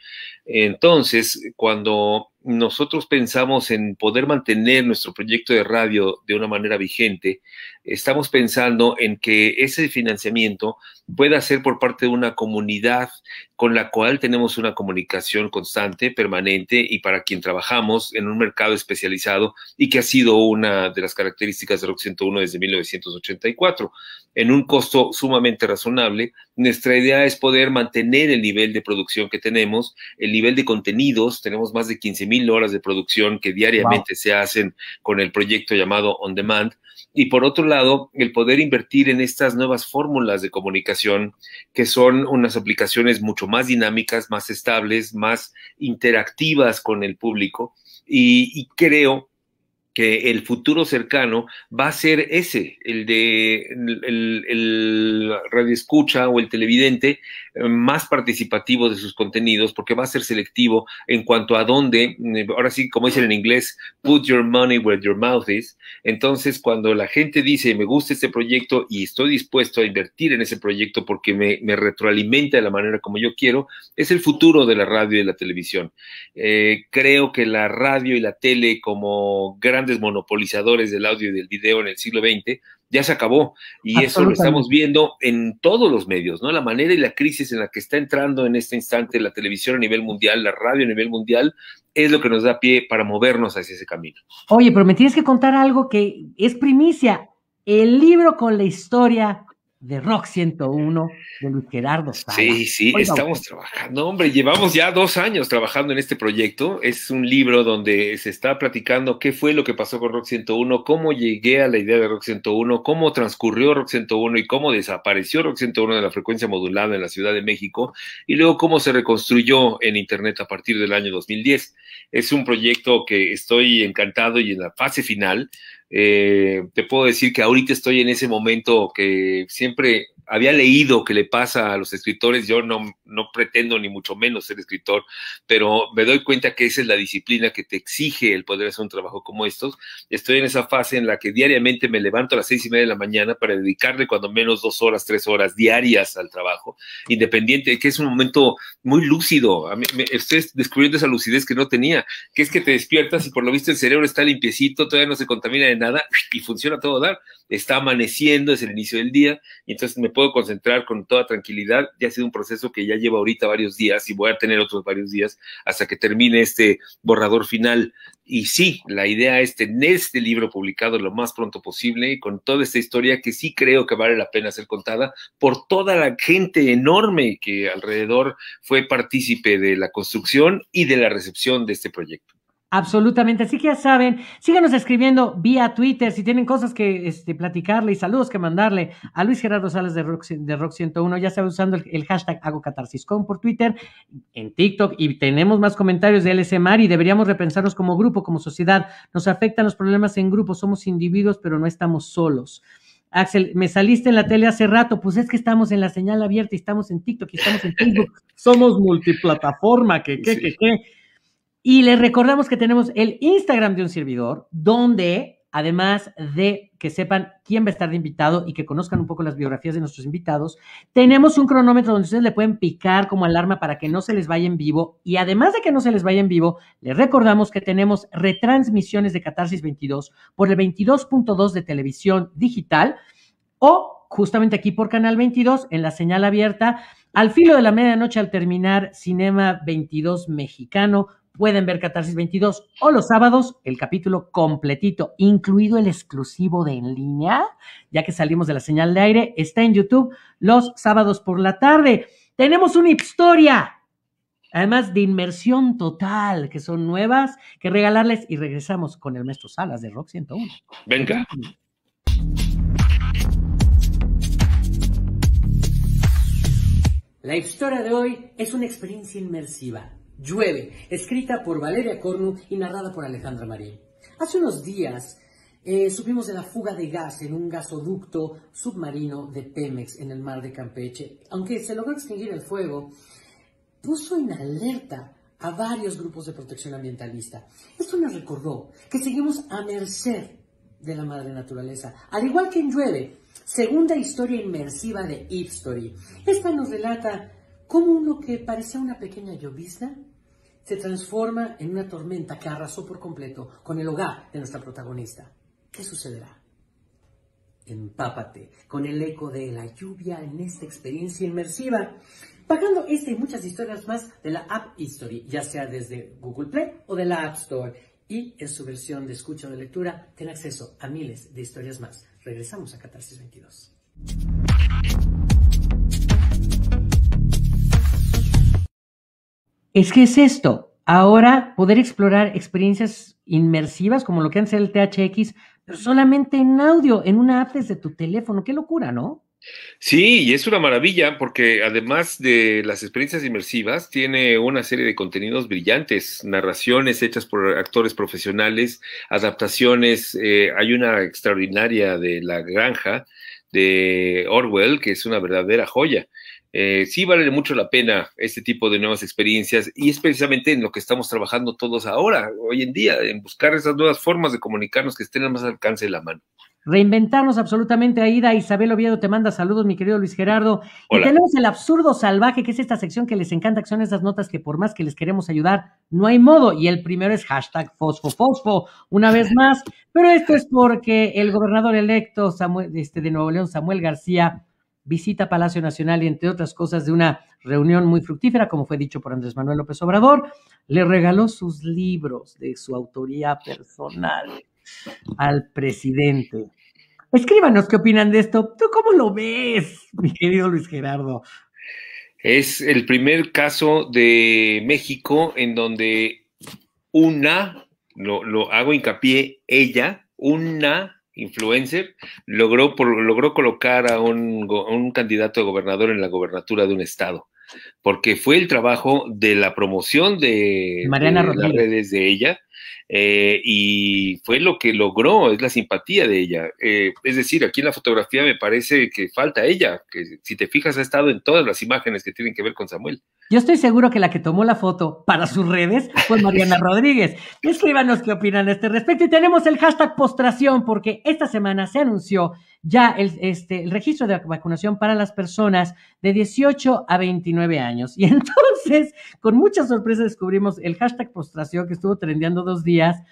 Speaker 2: Entonces, cuando nosotros pensamos en poder mantener nuestro proyecto de radio de una manera vigente, estamos pensando en que ese financiamiento pueda ser por parte de una comunidad con la cual tenemos una comunicación constante, permanente y para quien trabajamos en un mercado especializado y que ha sido una de las características de Rock 101 desde 1984. En un costo sumamente razonable, nuestra idea es poder mantener el nivel de producción que tenemos, el nivel de contenidos, tenemos más de 15 mil horas de producción que diariamente se hacen con el proyecto llamado On Demand, y por otro lado, el poder invertir en estas nuevas fórmulas de comunicación que son unas aplicaciones mucho más dinámicas, más estables, más interactivas con el público y, y creo que el futuro cercano va a ser ese, el de el, el, escucha o el televidente eh, más participativo de sus contenidos, porque va a ser selectivo en cuanto a dónde, mm, ahora sí, como dicen en inglés, put your money where your mouth is. Entonces, cuando la gente dice, me gusta este proyecto y estoy dispuesto a invertir en ese proyecto porque me, retroalimenta de la manera como yo quiero, es el futuro de la radio y de la televisión. Eh, creo que la radio y la tele como gran monopolizadores del audio y del video en el siglo XX, ya se acabó. Y eso lo estamos viendo en todos los medios, ¿no? La manera y la crisis en la que está entrando en este instante la televisión a nivel mundial, la radio a nivel mundial, es lo que nos da pie para movernos hacia ese camino.
Speaker 1: Oye, pero me tienes que contar algo que es primicia. El libro con la historia de Rock 101 de Luis Gerardo Sala. Sí, sí, estamos
Speaker 2: trabajando, hombre, llevamos ya dos años trabajando en este proyecto. Es un libro donde se está platicando qué fue lo que pasó con Rock 101, cómo llegué a la idea de Rock 101, cómo transcurrió Rock 101 y cómo desapareció Rock 101 de la frecuencia modulada en la Ciudad de México y luego cómo se reconstruyó en Internet a partir del año 2010. Es un proyecto que estoy encantado y en la fase final eh, te puedo decir que ahorita estoy en ese momento que siempre había leído que le pasa a los escritores, yo no, no pretendo ni mucho menos ser escritor, pero me doy cuenta que esa es la disciplina que te exige el poder hacer un trabajo como estos. Estoy en esa fase en la que diariamente me levanto a las seis y media de la mañana para dedicarle cuando menos dos horas, tres horas diarias al trabajo, independiente, que es un momento muy lúcido. estoy descubriendo esa lucidez que no tenía, que es que te despiertas y por lo visto el cerebro está limpiecito, todavía no se contamina de nada y funciona todo dar. Está amaneciendo, es el inicio del día, y entonces me puedo concentrar con toda tranquilidad. Ya ha sido un proceso que ya lleva ahorita varios días y voy a tener otros varios días hasta que termine este borrador final. Y sí, la idea es tener este libro publicado lo más pronto posible con toda esta historia que sí creo que vale la pena ser contada por toda la gente enorme que alrededor fue partícipe de la construcción y de la recepción de este proyecto.
Speaker 1: Absolutamente. Así que ya saben, síganos escribiendo vía Twitter si tienen cosas que este, platicarle y saludos que mandarle a Luis Gerardo Salas de Rock, 101. Ya saben, usando el, el hashtag con por Twitter, en TikTok y tenemos más comentarios de LSMAR y deberíamos repensarnos como grupo, como sociedad. Nos afectan los problemas en grupo, somos individuos, pero no estamos solos. Axel, me saliste en la tele hace rato, pues es que estamos en la señal abierta y estamos en TikTok y estamos en Facebook. somos multiplataforma, que, que, que. Y les recordamos que tenemos el Instagram de un servidor, donde además de que sepan quién va a estar de invitado y que conozcan un poco las biografías de nuestros invitados, tenemos un cronómetro donde ustedes le pueden picar como alarma para que no se les vaya en vivo. Y además de que no se les vaya en vivo, les recordamos que tenemos retransmisiones de Catarsis 22 por el 22.2 de televisión digital o justamente aquí por Canal 22 en la señal abierta al filo de la medianoche al terminar Cinema 22 Mexicano pueden ver Catarsis 22 o los sábados el capítulo completito, incluido el exclusivo de en línea, ya que salimos de la señal de aire, está en YouTube los sábados por la tarde. Tenemos una historia, además de inmersión total, que son nuevas, que regalarles y regresamos con el maestro Salas de Rock 101. Venga. La historia de hoy es una experiencia inmersiva Llueve, escrita por Valeria Cornu y narrada por Alejandra Marín. Hace unos días eh, supimos de la fuga de gas en un gasoducto submarino de Pemex en el mar de Campeche. Aunque se logró extinguir el fuego, puso en alerta a varios grupos de protección ambientalista. Esto nos recordó que seguimos a merced de la madre naturaleza. Al igual que en Llueve, segunda historia inmersiva de Ipstory. Esta nos relata cómo uno que parecía una pequeña llovizna se transforma en una tormenta que arrasó por completo con el hogar de nuestra protagonista. ¿Qué sucederá? Empápate con el eco de la lluvia en esta experiencia inmersiva. pagando esta y muchas historias más de la App History, ya sea desde Google Play o de la App Store. Y en su versión de escucha o de lectura, ten acceso a miles de historias más. Regresamos a Catarsis 22. Es que es esto. Ahora poder explorar experiencias inmersivas como lo que hace el THX, pero solamente en audio, en una app de tu teléfono. Qué locura, ¿no?
Speaker 2: Sí, y es una maravilla porque además de las experiencias inmersivas, tiene una serie de contenidos brillantes, narraciones hechas por actores profesionales, adaptaciones, eh, hay una extraordinaria de La Granja de Orwell, que es una verdadera joya. Eh, sí vale mucho la pena este tipo de nuevas experiencias y es precisamente en lo que estamos trabajando todos ahora, hoy en día, en buscar esas nuevas formas de comunicarnos que estén al más alcance de la mano.
Speaker 1: Reinventarnos absolutamente, Aida. Isabel Oviedo te manda saludos, mi querido Luis Gerardo. Y tenemos el absurdo salvaje, que es esta sección que les encanta, que son esas notas que por más que les queremos ayudar, no hay modo. Y el primero es hashtag fosfofosfo, una vez más. Pero esto es porque el gobernador electo Samuel, este, de Nuevo León, Samuel García, visita Palacio Nacional y entre otras cosas de una reunión muy fructífera, como fue dicho por Andrés Manuel López Obrador, le regaló sus libros de su autoría personal al presidente. Escríbanos qué opinan de esto. ¿Tú cómo lo ves, mi querido Luis Gerardo? Es el
Speaker 2: primer caso de México en donde una, lo, lo hago hincapié, ella, una influencer, logró, por, logró colocar a un, candidato a gobernador en la gobernatura de un estado, porque fue el trabajo de la promoción de, las redes de ella eh, y fue lo que logró, es la simpatía de ella. Eh, es decir, aquí en la fotografía me parece que falta ella, que si te fijas ha estado en todas las imágenes que tienen que ver con Samuel.
Speaker 1: Yo estoy seguro que la que tomó la foto para sus redes fue Mariana Rodríguez. Escríbanos qué opinan a este respecto. Y tenemos el hashtag postración, porque esta semana se anunció ya el, este, el registro de vacunación para las personas de 18 a 29 años. Y entonces, con mucha sorpresa, descubrimos el hashtag postración que estuvo trendeando dos días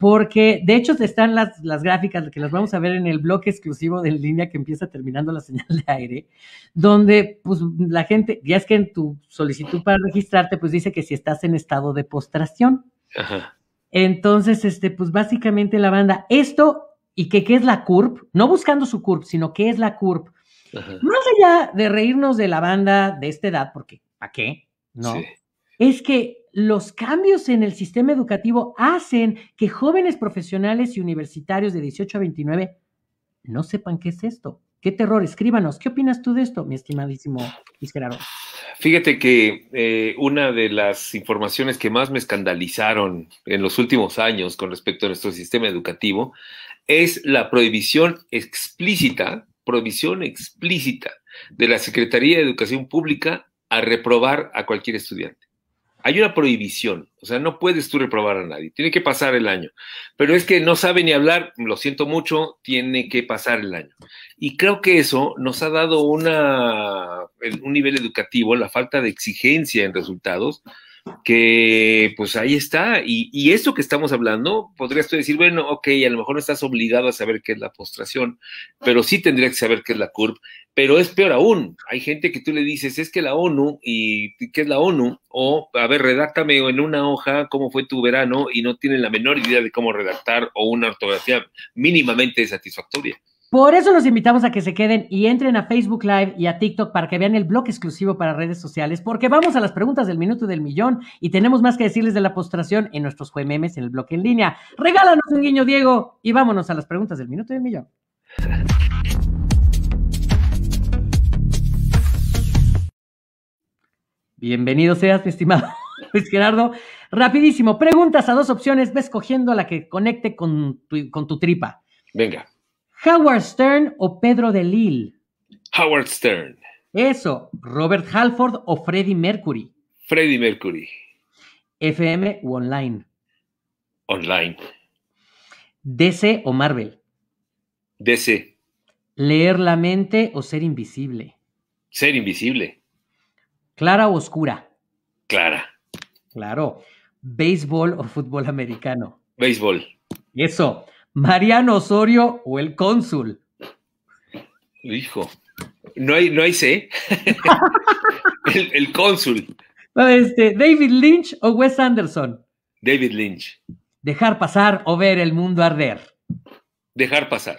Speaker 1: porque de hecho están las, las, gráficas que las vamos a ver en el bloque exclusivo de línea que empieza terminando la señal de aire, donde pues la gente, ya es que en tu solicitud para registrarte, pues dice que si estás en estado de postración. Entonces, este, pues básicamente la banda, esto y que qué es la CURP, no buscando su CURP, sino qué es la CURP. Más allá de reírnos de la banda de esta edad, porque ¿a qué? ¿No? es que los cambios en el sistema educativo hacen que jóvenes profesionales y universitarios de 18 a 29 no sepan qué es esto. Qué terror, escríbanos. ¿Qué opinas tú de esto, mi estimadísimo Luis
Speaker 2: Fíjate que eh, una de las informaciones que más me escandalizaron en los últimos años con respecto a nuestro sistema educativo es la prohibición explícita, prohibición explícita de la Secretaría de Educación Pública a reprobar a cualquier estudiante. Hay una prohibición, o sea, no puedes tú reprobar a nadie, tiene que pasar el año. Pero es que no sabe ni hablar, lo siento mucho, tiene que pasar el año. Y creo que eso nos ha dado una, un nivel educativo, la falta de exigencia en resultados, que pues ahí está. Y, y, esto que estamos hablando, podrías tú decir, bueno, ok, a lo mejor no estás obligado a saber qué es la postración, pero sí tendrías que saber qué es la CURP. Pero es peor aún, hay gente que tú le dices, es que la ONU, y qué es la ONU, o a ver, redáctame en una hoja cómo fue tu verano y no tienen la menor idea de cómo redactar o una ortografía mínimamente satisfactoria.
Speaker 1: Por eso los invitamos a que se queden y entren a Facebook Live y a TikTok para que vean el blog exclusivo para redes sociales, porque vamos a las preguntas del minuto del millón y tenemos más que decirles de la postración en nuestros juememes en el blog en línea. Regálanos un guiño, Diego, y vámonos a las preguntas del minuto del millón. Bienvenido seas, mi estimado Luis Gerardo. Rapidísimo, preguntas a dos opciones, ves escogiendo la que conecte con tu tripa. Venga. Howard Stern o Pedro de Lille.
Speaker 2: Howard Stern.
Speaker 1: Eso, Robert Halford o Freddie
Speaker 2: Mercury. Freddie Mercury.
Speaker 1: FM o online. Online. DC o Marvel. DC. Leer la mente o ser invisible.
Speaker 2: Ser invisible.
Speaker 1: Clara o oscura. Clara. Claro. Béisbol o fútbol americano. Béisbol. Eso. Mariano Osorio o el cónsul.
Speaker 2: Hijo, no hay, no hay C. el,
Speaker 1: cónsul. Este, David Lynch o Wes Anderson. David Lynch. Dejar pasar o ver el mundo arder. Dejar pasar.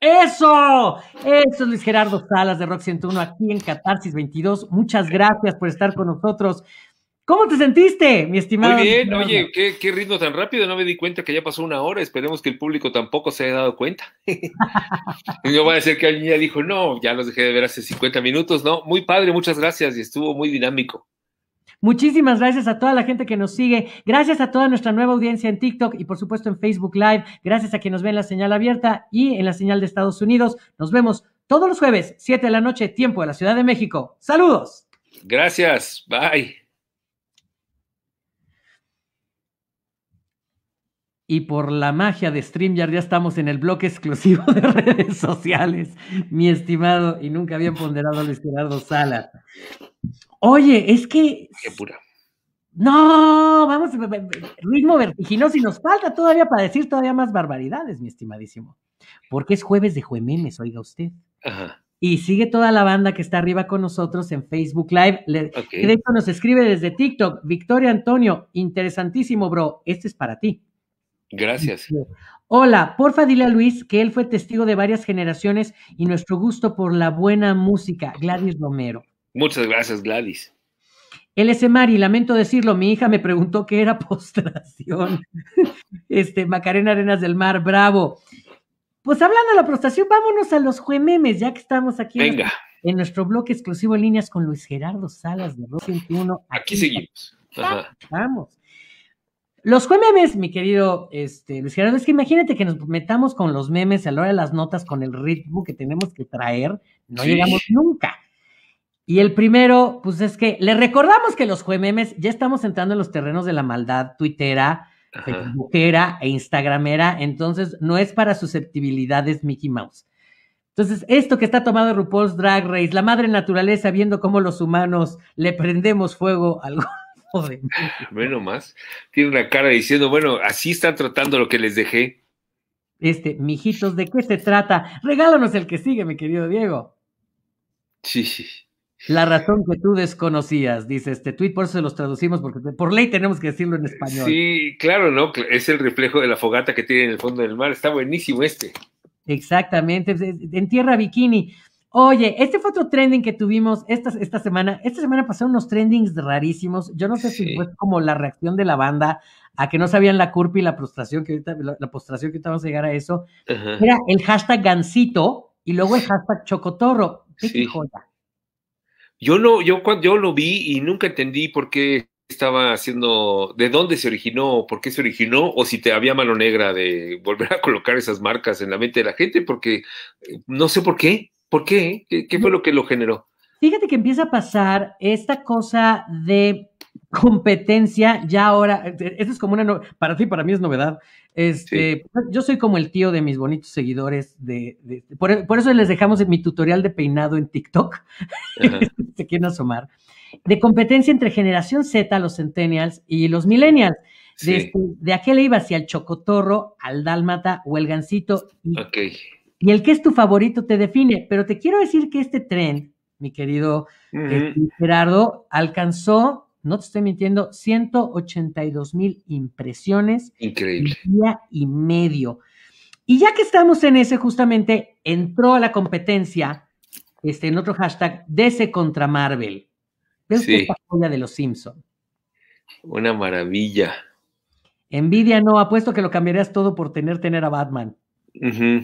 Speaker 1: Eso, eso es Luis Gerardo Salas de Rock 101 aquí en Catarsis 22. Muchas gracias por estar con nosotros. ¿Cómo te sentiste, mi estimado? Muy bien, oye,
Speaker 2: ¿qué, ritmo tan rápido, no me di cuenta que ya pasó una hora, esperemos que el público tampoco se haya dado cuenta. no voy a decir que alguien ya dijo, no, ya los dejé de ver hace 50 minutos, no, muy padre, muchas gracias y estuvo muy dinámico.
Speaker 1: Muchísimas gracias a toda la gente que nos sigue, gracias a toda nuestra nueva audiencia en TikTok y por supuesto en Facebook Live, gracias a quien nos ve en la señal abierta y en la señal de Estados Unidos. Nos vemos todos los jueves, 7 de la noche, tiempo de la Ciudad de México. Saludos.
Speaker 2: Gracias, bye.
Speaker 1: Y por la magia de StreamYard ya estamos en el bloque exclusivo de redes sociales, mi estimado y nunca bien ponderado Luis Gerardo Sala. Oye, es que... Qué pura. No, vamos, ritmo vertiginoso y nos falta todavía para decir todavía más barbaridades, mi estimadísimo. Porque es jueves de Juememes, oiga usted. Ajá. Y sigue toda la banda que está arriba con nosotros en Facebook Live. Le, nos escribe desde TikTok. Victoria Antonio, interesantísimo, bro. Este es para ti. Gracias. Hola, porfa dile a Luis que él fue testigo de varias generaciones y nuestro gusto por la buena música, Gladys Romero.
Speaker 2: Muchas gracias, Gladys.
Speaker 1: LS Mari, lamento decirlo, mi hija me preguntó qué era postración. este, Macarena Arenas del Mar, bravo. Pues hablando de la postración, vámonos a los juememes, ya que estamos aquí Venga. En, nuestro bloque exclusivo en líneas con Luis Gerardo Salas de 2021.
Speaker 2: Aquí, seguimos.
Speaker 1: Vamos. Los memes, mi querido este, Luis Gerardo, es que imagínate que nos metamos con los memes a la hora de las notas, con el ritmo que tenemos que traer, no llegamos nunca. Y el primero, pues es que le recordamos que los memes ya estamos entrando en los terrenos de la maldad tuitera, facebookera e instagramera, entonces no es para susceptibilidades Mickey Mouse. Entonces, esto que está tomado RuPaul's Drag Race, la madre naturaleza viendo cómo los humanos le prendemos fuego al algo joven.
Speaker 2: Bueno, más. Tiene una cara diciendo, bueno, así están tratando lo que les dejé.
Speaker 1: Este, mijitos, ¿de qué se trata? Regálanos el que sigue, mi querido Diego. Sí, sí. La razón que tú desconocías, dice este tweet, por eso se los traducimos, porque por ley tenemos que decirlo en español.
Speaker 2: Sí, claro, ¿no? Es el reflejo de la fogata que tiene en el fondo del mar. Está buenísimo este.
Speaker 1: Exactamente. En tierra bikini. Oye, este fue otro trending que tuvimos esta, esta semana. Esta semana pasaron unos trendings rarísimos. Yo no sé si fue como la reacción de la banda a que no sabían la curva y la frustración que ahorita, la, postración que vamos a llegar a eso. Era el hashtag Gancito y luego el hashtag Chocotorro.
Speaker 2: Yo no, yo yo lo vi y nunca entendí por qué estaba haciendo, de dónde se originó, por qué se originó, o si te había mano negra de volver a colocar esas marcas en la mente de la gente, porque eh, no sé por qué. ¿Por qué? ¿Qué, fue lo que lo generó?
Speaker 1: Fíjate que empieza a pasar esta cosa de competencia ya ahora, eh, eh, esto es como una, para ti, para mí es novedad, este, yo soy como el tío de mis bonitos seguidores de, por, eso les dejamos en mi tutorial de peinado en TikTok, se quieren asomar, de competencia entre generación Z, los centennials y los millennials. De, este, aquel iba hacia el chocotorro, al dálmata o el gancito. Ok. Y el que es tu favorito te define, pero te quiero decir que este tren, mi querido eh, Gerardo, alcanzó, no te estoy mintiendo, 182 mil impresiones. Increíble. Un día y medio. Y ya que estamos en ese, justamente entró a la competencia, este, en otro hashtag, DC contra Marvel. ¿Ves esta de los Simpson?
Speaker 2: Una maravilla.
Speaker 1: Envidia no, apuesto que lo cambiarías todo por tener tener a Batman.
Speaker 2: Ajá.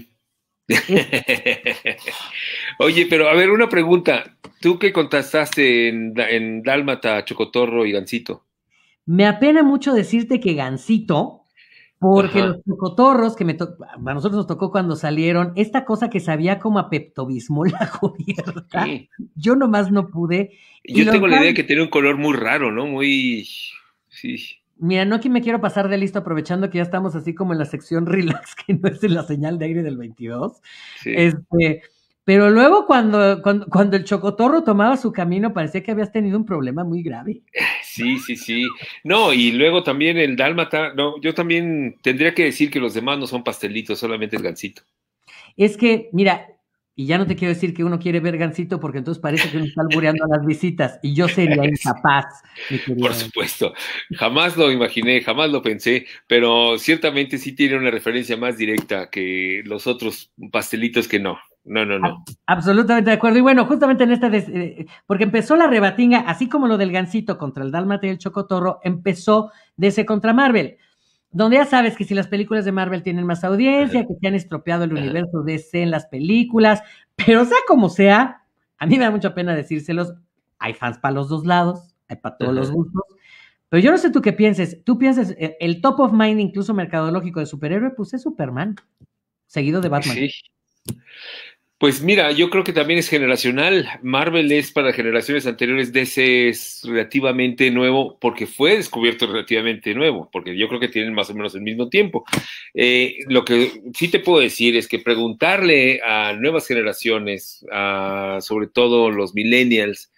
Speaker 2: Oye, pero a ver, una pregunta. ¿Tú qué contestaste en, en Dálmata, Chocotorro y Gancito?
Speaker 1: Me apena mucho decirte que Gancito, porque los chocotorros que me a nosotros nos tocó cuando salieron, esta cosa que sabía como a la cubierta, yo nomás no pude. Yo tengo la idea que
Speaker 2: tenía un color muy raro, ¿no? Muy. Sí.
Speaker 1: Mira, no aquí me quiero pasar de listo aprovechando que ya estamos así como en la sección relax, que no es la señal de aire del 22. Este, pero luego cuando, cuando, el chocotorro tomaba su camino, parecía que habías tenido un problema muy grave.
Speaker 2: Sí, sí, sí. No, y luego también el dálmata, no, yo también tendría que decir que los demás no son pastelitos, solamente el gancito.
Speaker 1: Es que, mira, y ya no te quiero decir que uno quiere ver Gancito porque entonces parece que uno está albureando a las visitas y yo sería incapaz.
Speaker 2: Por supuesto, jamás lo imaginé, jamás lo pensé, pero ciertamente sí tiene una referencia más directa que los otros pastelitos que no. No, no, no.
Speaker 1: Absolutamente de acuerdo. Y bueno, justamente en esta, eh, porque empezó la rebatinga, así como lo del Gancito contra el Dálmata y el Chocotorro, empezó de ese contra Marvel donde ya sabes que si las películas de Marvel tienen más audiencia, que se han estropeado el universo DC en las películas, pero sea como sea, a mí me da mucha pena decírselos, hay fans para los dos lados, hay para todos los gustos, pero yo no sé tú qué pienses, tú piensas, eh, el top of mind incluso mercadológico de superhéroe, pues es Superman, seguido de pues Batman.
Speaker 2: Pues mira, yo creo que también es generacional. Marvel es para generaciones anteriores, DC es relativamente nuevo porque fue descubierto relativamente nuevo, porque yo creo que tienen más o menos el mismo tiempo. Eh, lo que sí te puedo decir es que preguntarle a nuevas generaciones, sobre todo los millennials,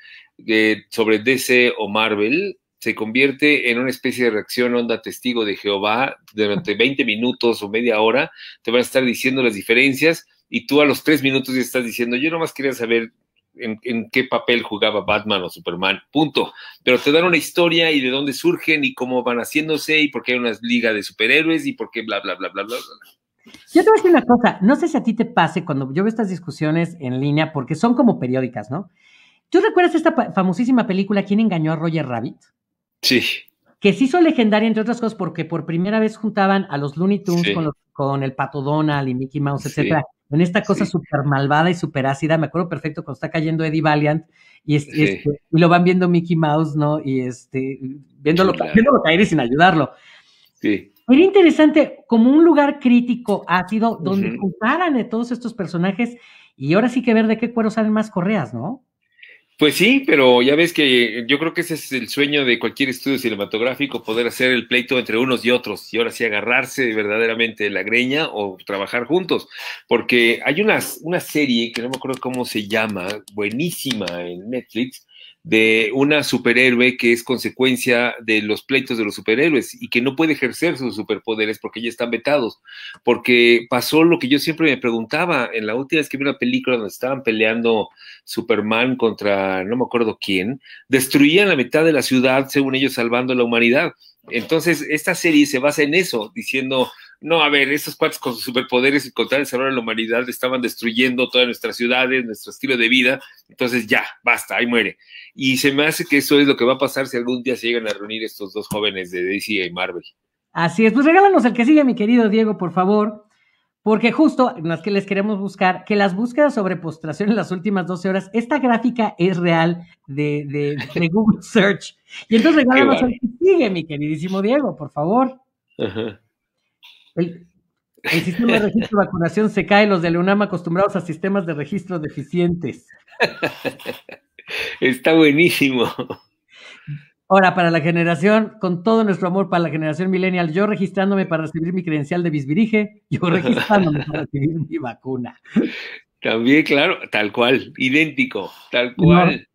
Speaker 2: eh, sobre DC o Marvel, se convierte en una especie de reacción onda testigo de Jehová durante 20 minutos o media hora, te van a estar diciendo las diferencias y tú a los tres minutos ya estás diciendo, yo nomás quería saber en, qué papel jugaba Batman o Superman, punto. Pero te dan una historia y de dónde surgen y cómo van haciéndose y por qué hay una liga de superhéroes y por qué bla, bla, bla, bla, bla, bla.
Speaker 1: Yo te voy a decir una cosa, no sé si a ti te pase cuando yo veo estas discusiones en línea, porque son como periódicas, ¿no? ¿Tú recuerdas esta famosísima película, ¿Quién engañó a Roger Rabbit? Sí. Que se hizo legendaria, entre otras cosas, porque por primera vez juntaban a los Looney Tunes con, con, el Pato Donald y Mickey Mouse, etcétera en esta cosa súper malvada y súper ácida. Me acuerdo perfecto cuando está cayendo Eddie Valiant y, lo van viendo Mickey Mouse, ¿no? Y este, viéndolo, viéndolo caer y sin ayudarlo. Sí. Era interesante como un lugar crítico, ácido, donde juntaran de todos estos personajes y ahora sí que ver de qué cuero salen más correas, ¿no?
Speaker 2: Pues sí, pero ya ves que yo creo que ese es el sueño de cualquier estudio cinematográfico, poder hacer el pleito entre unos y otros y ahora sí agarrarse verdaderamente la greña o trabajar juntos. Porque hay una, una serie que no me acuerdo cómo se llama, buenísima en Netflix, de una superhéroe que es consecuencia de los pleitos de los superhéroes y que no puede ejercer sus superpoderes porque ya están vetados. Porque pasó lo que yo siempre me preguntaba en la última vez que vi una película donde estaban peleando Superman contra no me acuerdo quién, destruían la mitad de la ciudad, según ellos, salvando la humanidad. Entonces, esta serie se basa en eso, diciendo, no, a ver, estos cuates con sus superpoderes y contra el salvar a la humanidad estaban destruyendo todas nuestras ciudades, nuestro estilo de vida, entonces ya, basta, ahí muere. Y se me hace que eso es lo que va a pasar si algún día se llegan a reunir estos dos jóvenes de DC y Marvel.
Speaker 1: Así es, pues regálanos el que sigue, mi querido Diego, por favor. Porque justo las que les queremos buscar, que las búsquedas sobre postración en las últimas 12 horas, esta gráfica es real de, de, Google Search. Y entonces regálanos el que sigue, mi queridísimo Diego, por favor. Ajá. El, sistema de registro de vacunación se cae, los de Leonama acostumbrados a sistemas de registro deficientes.
Speaker 2: Está buenísimo.
Speaker 1: Ahora, para la generación, con todo nuestro amor para la generación millennial, yo registrándome para recibir mi credencial de bisbirige, yo registrándome para recibir mi vacuna.
Speaker 2: También, claro, tal cual, idéntico, tal cual.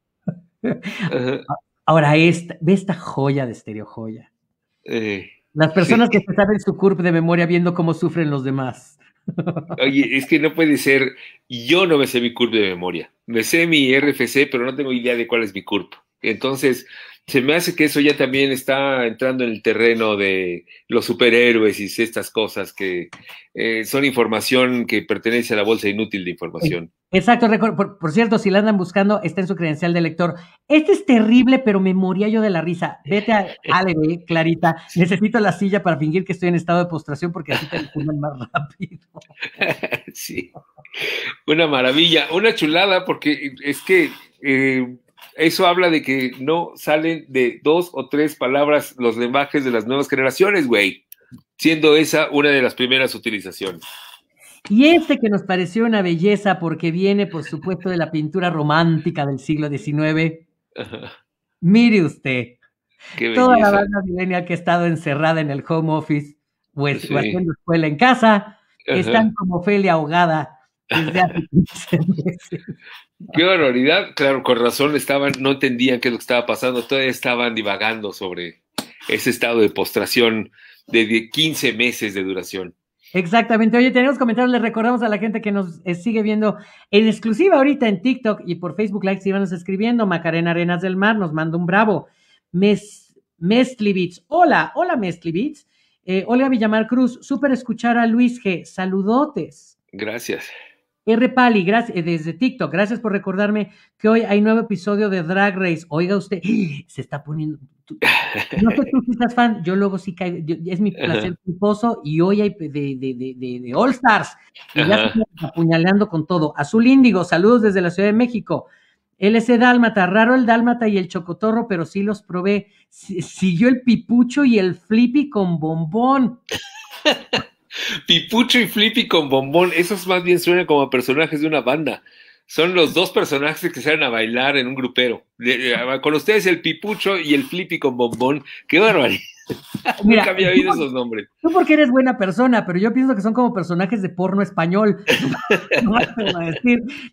Speaker 1: Ahora, esta, ve esta joya de estereojoya. Eh. Las personas que se saben su curve de memoria viendo cómo sufren los demás.
Speaker 2: Oye, es que no puede ser. Yo no me sé mi curve de memoria. Me sé mi RFC, pero no tengo idea de cuál es mi curve. Entonces, se me hace que eso ya también está entrando en el terreno de los superhéroes y estas cosas que eh, son información que pertenece a la bolsa inútil de información.
Speaker 1: Exacto, por, cierto, si la andan buscando, está en su credencial de lector. Este es terrible, pero me moría yo de la risa. Vete a Ale, Clarita. Necesito la silla para fingir que estoy en estado de postración porque así te más rápido.
Speaker 2: sí, una maravilla, una chulada, porque es que eh, eso habla de que no salen de dos o tres palabras los lenguajes de las nuevas generaciones, güey, siendo esa una de las primeras utilizaciones.
Speaker 1: Y este que nos pareció una belleza porque viene, por supuesto, de la pintura romántica del siglo XIX. Mire usted, toda la banda milenial que ha estado encerrada en el home office pues, sí. escuela en casa, están como Ophelia ahogada desde hace 15 meses.
Speaker 2: Qué barbaridad. Claro, con razón estaban, no entendían qué es lo que estaba pasando, todavía estaban divagando sobre ese estado de postración de 15 meses de duración.
Speaker 1: Exactamente. Oye, tenemos comentarios. Les recordamos a la gente que nos eh, sigue viendo en exclusiva ahorita en TikTok y por Facebook Live. Sigan escribiendo. Macarena Arenas del Mar nos manda un bravo. Mes, Hola, hola Mestlibitz, eh, Olga Villamar Cruz, súper escuchar a Luis G. Saludotes. Gracias. R. Pali, gracias, eh, desde TikTok, gracias por recordarme que hoy hay nuevo episodio de Drag Race. Oiga usted, se está poniendo. No sé tú si estás fan, yo luego sí caigo, es mi placer culposo y hoy hay de, de, All Stars. Y ya se está apuñaleando con todo. Azul Índigo, saludos desde la Ciudad de México. LC Dálmata, raro el Dálmata y el Chocotorro, pero sí los probé. siguió el Pipucho y el Flippy con bombón.
Speaker 2: Pipucho y Flippy con bombón, esos más bien suenan como personajes de una banda. Son los dos personajes que salen a bailar en un grupero. Con ustedes el Pipucho y el Flippy con bombón. ¡Qué barbaridad!
Speaker 1: Mira, Nunca había oído esos nombres. Tú porque eres buena persona, pero yo pienso que son como personajes de porno español.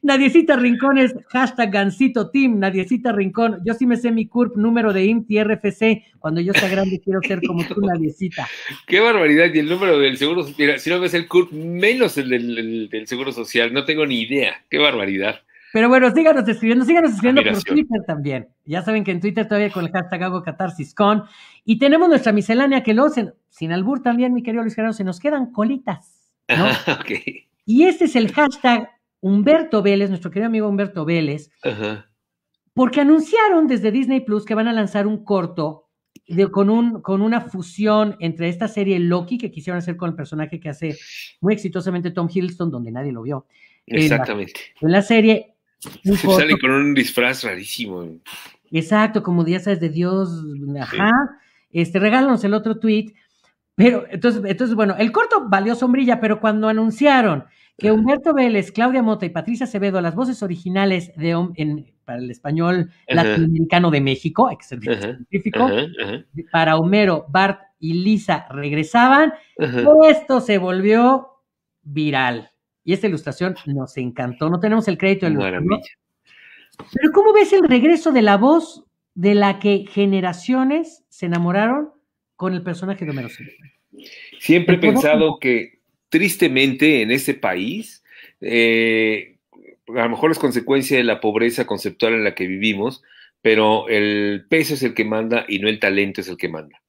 Speaker 1: Nadiecita Rincón es hashtag Gancito Team, Nadiecita Rincón. Yo sí me sé mi CURP, número de y RFC. Cuando yo sea grande quiero ser como tú, Nadiecita.
Speaker 2: Qué barbaridad. Y el número del seguro, mira, si no ves el CURP, menos del, el, del seguro social. No tengo ni idea. Qué barbaridad.
Speaker 1: Pero bueno, síganos escribiendo, síganos escribiendo por Twitter también. Ya saben que en Twitter todavía con el hashtag hago catarsiscon. Y tenemos nuestra miscelánea que lo hacen sin albur también, mi querido Luis Gerardo, se nos quedan colitas. ¿no? Y este es el hashtag Humberto Vélez, nuestro querido amigo Humberto Vélez, porque anunciaron desde Disney Plus que van a lanzar un corto con, un, con una fusión entre esta serie Loki que quisieron hacer con el personaje que hace muy exitosamente Tom Hiddleston, donde nadie lo vio. Exactamente. en la serie se sale
Speaker 2: con un disfraz rarísimo.
Speaker 1: Exacto, como ya de Dios, ajá. Este, regálanos el otro tweet. Pero, entonces, entonces, bueno, el corto valió sombrilla, pero cuando anunciaron que Humberto Vélez, Claudia Mota y Patricia Acevedo, las voces originales de para el español latinoamericano de México, para Homero, Bart y Lisa regresaban, esto se volvió viral. Y esta ilustración nos encantó. No tenemos el crédito del Pero ¿cómo ves el regreso de la voz de la que generaciones se enamoraron con el personaje de Homero
Speaker 2: Siempre he pensado que tristemente en este país, eh, a lo mejor es consecuencia de la pobreza conceptual en la que vivimos, pero el peso es el que manda y no el talento es el que manda.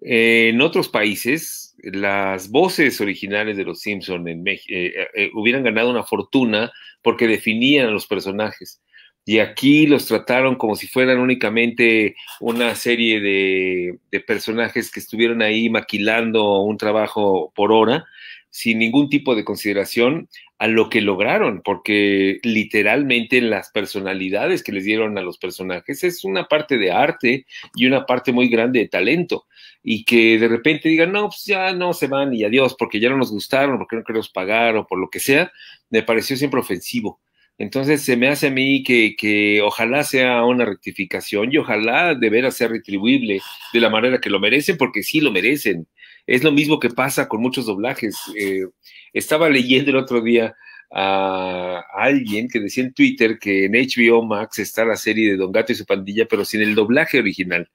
Speaker 2: en otros países las voces originales de los Simpson en México, eh, eh, eh, hubieran ganado una fortuna porque definían a los personajes. Y aquí los trataron como si fueran únicamente una serie de, de personajes que estuvieron ahí maquilando un trabajo por hora sin ningún tipo de consideración a lo que lograron, porque literalmente las personalidades que les dieron a los personajes es una parte de arte y una parte muy grande de talento. Y que de repente digan, no, pues ya no se van y adiós, porque ya no nos gustaron, porque no queremos pagar o por lo que sea, me pareció siempre ofensivo. Entonces se me hace a mí que, que, ojalá sea una rectificación y ojalá de ser retribuible de la manera que lo merecen, porque sí lo merecen. Es lo mismo que pasa con muchos doblajes. Eh, estaba leyendo el otro día a alguien que decía en Twitter que en HBO Max está la serie de Don Gato y su pandilla, pero sin el doblaje original.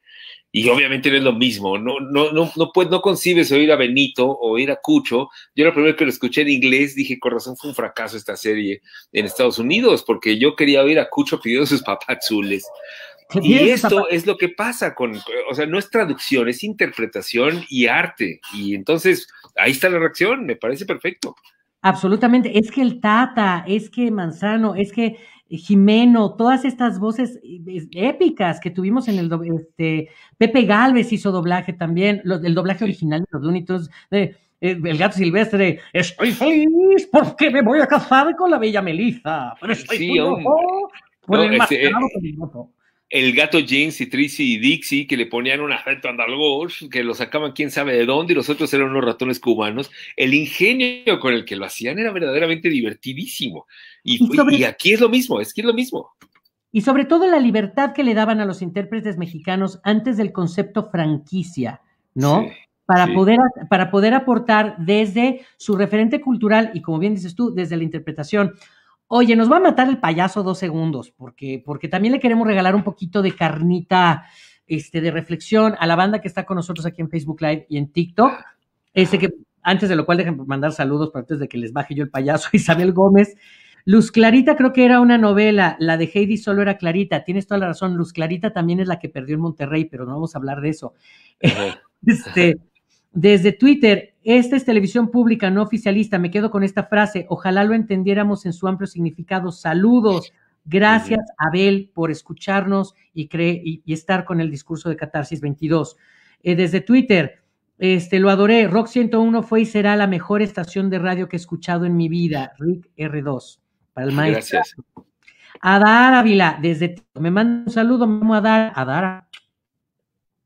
Speaker 2: Y obviamente no es lo mismo, no, no, no, no, pues, no concibes oír a Benito o oír a Cucho. Yo la primera que lo escuché en inglés dije, con razón fue un fracaso esta serie en Estados Unidos, porque yo quería oír a Cucho pidiendo sus azules. Y esto es lo que pasa con, o sea, no es traducción, es interpretación y arte. Y entonces, ahí está la reacción, me parece perfecto.
Speaker 1: Absolutamente, es que el Tata, es que Manzano, es que Jimeno, todas estas voces épicas que tuvimos en el este, Pepe Galvez hizo doblaje también, el doblaje original de los Dunitos, de, eh, el gato silvestre, estoy feliz porque me voy a casar con la bella Melisa. pero estoy sí, por no, el este, eh,
Speaker 2: el gato James y Tracy y Dixie, que le ponían un afecto andaluz, que lo sacaban quién sabe de dónde, y los otros eran unos ratones cubanos. El ingenio con el que lo hacían era verdaderamente divertidísimo. Y, aquí es lo mismo,
Speaker 1: es que es lo mismo. Y sobre todo la libertad que le daban a los intérpretes mexicanos antes del concepto franquicia, ¿no? para, Poder, para poder aportar desde su referente cultural y, como bien dices tú, desde la interpretación oye, nos va a matar el payaso dos segundos, porque, porque también le queremos regalar un poquito de carnita este, de reflexión a la banda que está con nosotros aquí en Facebook Live y en TikTok. que, antes de lo cual, dejen mandar saludos para antes de que les baje yo el payaso, Isabel Gómez. Luz Clarita creo que era una novela, la de Heidi solo era Clarita, tienes toda la razón, Luz Clarita también es la que perdió en Monterrey, pero no vamos a hablar de eso. este, desde Twitter, esta es televisión pública, no oficialista. Me quedo con esta frase. Ojalá lo entendiéramos en su amplio significado. Saludos. Gracias, Abel, por escucharnos y, estar con el discurso de Catarsis 22. Eh, desde Twitter, este, lo adoré. Rock 101 fue y será la mejor estación de radio que he escuchado en mi vida. Rick R2, para el maestro. Gracias. Adar Ávila, desde me manda un saludo, me Adar. Adar,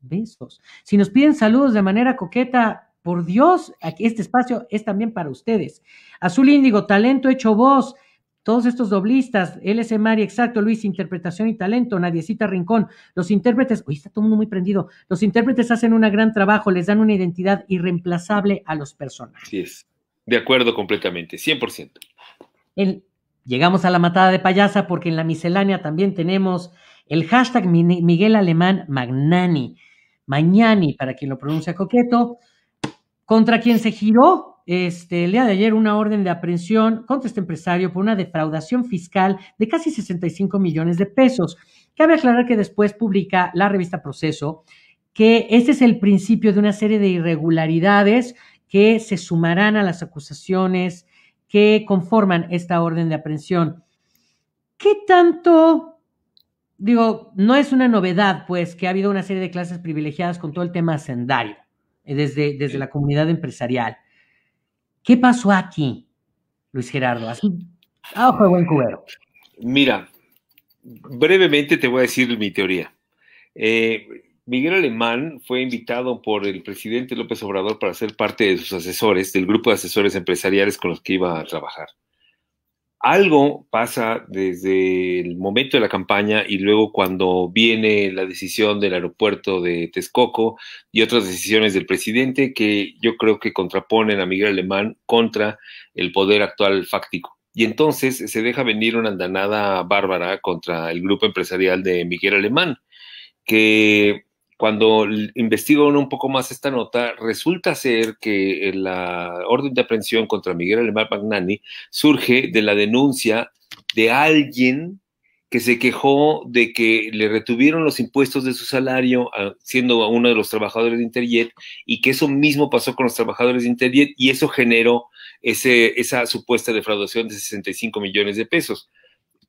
Speaker 1: besos. Si nos piden saludos de manera coqueta, por Dios, este espacio es también para ustedes. Azul Índigo, talento hecho voz. Todos estos doblistas, LS Mari, exacto, Luis, interpretación y talento, Nadiecita Rincón, los intérpretes, hoy está todo el mundo muy prendido, los intérpretes hacen un gran trabajo, les dan una identidad irreemplazable a los personajes. Sí es,
Speaker 2: de acuerdo completamente, 100%.
Speaker 1: El, llegamos a la matada de payasa porque en la miscelánea también tenemos el hashtag Miguel Alemán Magnani, Mañani, para quien lo pronuncia coqueto, contra quien se giró este, el día de ayer una orden de aprehensión contra este empresario por una defraudación fiscal de casi 65 millones de pesos. Cabe aclarar que después publica la revista Proceso que este es el principio de una serie de irregularidades que se sumarán a las acusaciones que conforman esta orden de aprehensión. ¿Qué tanto, digo, no es una novedad, pues, que ha habido una serie de clases privilegiadas con todo el tema sendario. Eh, desde, desde la comunidad empresarial. ¿Qué pasó aquí, Luis Gerardo? Así, a ah, ojo buen cubero.
Speaker 2: Mira, brevemente te voy a decir mi teoría. Eh, Miguel Alemán fue invitado por el presidente López Obrador para ser parte de sus asesores, del grupo de asesores empresariales con los que iba a trabajar algo pasa desde el momento de la campaña y luego cuando viene la decisión del aeropuerto de Texcoco y otras decisiones del presidente que yo creo que contraponen a Miguel Alemán contra el poder actual fáctico. Y entonces se deja venir una andanada bárbara contra el grupo empresarial de Miguel Alemán, que cuando investigo un poco más esta nota, resulta ser que eh, la orden de aprehensión contra Miguel Alemán Magnani surge de la denuncia de alguien que se quejó de que le retuvieron los impuestos de su salario siendo uno de los trabajadores de Interjet y que eso mismo pasó con los trabajadores de Interjet y eso generó esa supuesta defraudación de 65 millones de pesos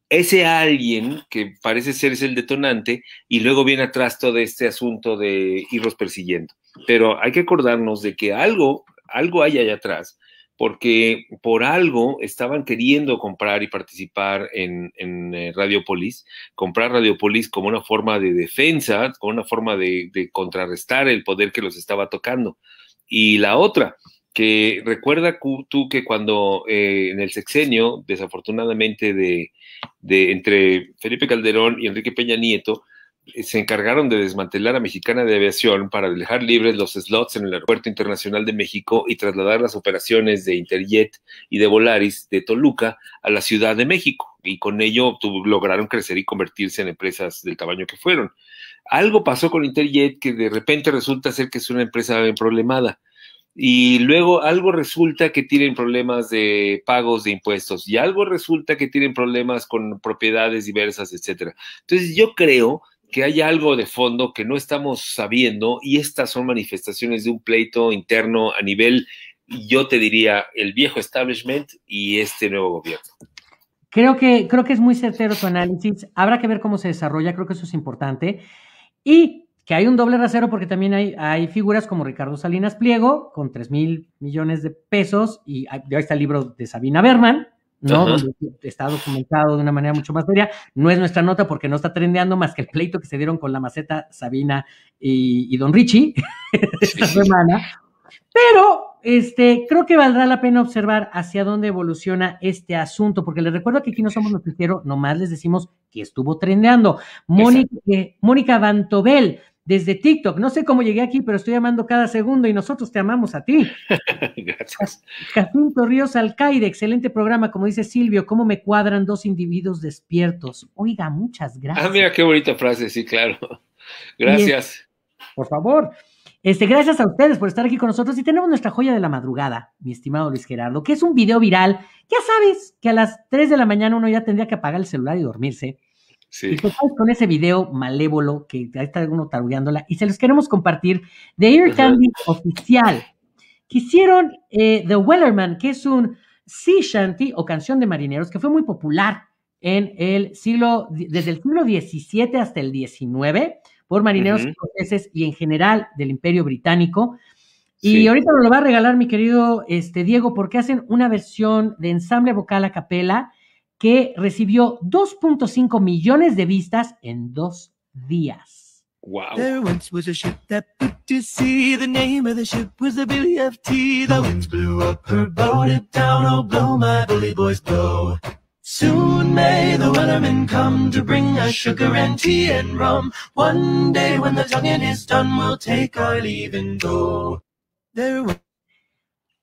Speaker 2: ese alguien que parece ser es el detonante y luego viene atrás todo este asunto de irlos persiguiendo. Pero hay que acordarnos de que algo, algo hay allá atrás, porque por algo estaban queriendo comprar y participar en, en eh, Radiopolis, comprar Radiopolis como una forma de defensa, como una forma de, contrarrestar el poder que los estaba tocando. Y la otra, que recuerda tú que cuando eh, en el sexenio, desafortunadamente, de de, entre Felipe Calderón y Enrique Peña Nieto, eh, se encargaron de desmantelar a Mexicana de Aviación para dejar libres los slots en el Aeropuerto Internacional de México y trasladar las operaciones de Interjet y de Volaris de Toluca a la Ciudad de México. Y con ello lograron crecer y convertirse en empresas del tamaño que fueron. Algo pasó con Interjet que de repente resulta ser que es una empresa problemada y luego algo resulta que tienen problemas de pagos de impuestos y algo resulta que tienen problemas con propiedades diversas, etcétera. Entonces yo creo que hay algo de fondo que no estamos sabiendo y estas son manifestaciones de un pleito interno a nivel, yo te diría, el viejo establishment y este nuevo gobierno.
Speaker 1: Creo que, creo que es muy certero tu análisis. Habrá que ver cómo se desarrolla, creo que eso es importante. Y que hay un doble rasero porque también hay, hay figuras como Ricardo Salinas Pliego con 3 mil millones de pesos y ahí está el libro de Sabina Berman, ¿no? Donde está documentado de una manera mucho más seria. No es nuestra nota porque no está trendeando más que el pleito que se dieron con la maceta Sabina y, Don Richie esta semana. Pero este, creo que valdrá la pena observar hacia dónde evoluciona este asunto, porque les recuerdo que aquí no somos noticiero, nomás les decimos que estuvo trendeando. Mónica, eh, Mónica Vantobel desde TikTok. No sé cómo llegué aquí, pero estoy amando cada segundo y nosotros te amamos a ti. Gracias. Jacinto Ríos Alcaide, excelente programa. Como dice Silvio, ¿cómo me cuadran dos individuos despiertos? Oiga, muchas ah, gracias. Ah,
Speaker 2: mira qué bonita frase, sí, claro.
Speaker 1: Gracias. por favor. Este, gracias a ustedes por estar aquí con nosotros y tenemos nuestra joya de la madrugada, mi estimado Luis Gerardo, que es un video viral. Ya sabes que a las 3 de la mañana uno ya tendría que apagar el celular y dormirse y pues, pues, con ese video malévolo que ahí está uno tarugueándola y se los queremos compartir de Air Candy oficial que hicieron eh, The Wellerman, que es un sea shanty o canción de marineros que fue muy popular en el siglo, desde el siglo XVII hasta el XIX por marineros escoceses y en general del Imperio Británico. Y ahorita nos lo va a regalar mi querido este, Diego porque hacen una versión de ensamble vocal a capela que recibió 2.5 millones de vistas en dos días. Wow. There once was a ship that put to sea. The name of the ship was the Billy F. T. The winds blew up her boat, it down, oh blow, my bully boys blow. Soon may the weathermen come to bring us sugar and tea and rum. One day when the tonguing is done,
Speaker 2: we'll take our leave and go.
Speaker 1: There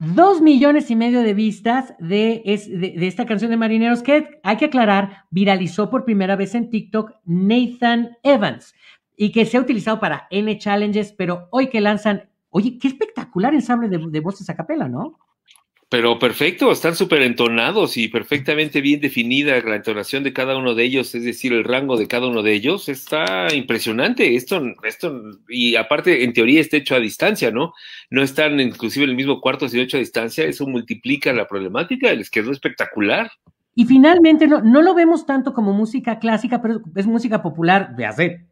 Speaker 1: Dos millones y medio de vistas de, es, de, esta canción de Marineros que, hay que aclarar, viralizó por primera vez en TikTok Nathan Evans y que se ha utilizado para N challenges, pero hoy que lanzan, oye, qué espectacular ensamble de, de voces a capela, ¿no?
Speaker 2: Pero perfecto, están súper entonados y perfectamente bien definida la entonación de cada uno de ellos, es decir, el rango de cada uno de ellos. Está impresionante. Esto, esto, y aparte, en teoría está hecho a distancia, ¿no? No están inclusive en el mismo cuarto, sino hecho a distancia. Eso multiplica la problemática. Les quedó espectacular.
Speaker 1: Y finalmente, no, no lo vemos tanto como música clásica, pero es música popular de hace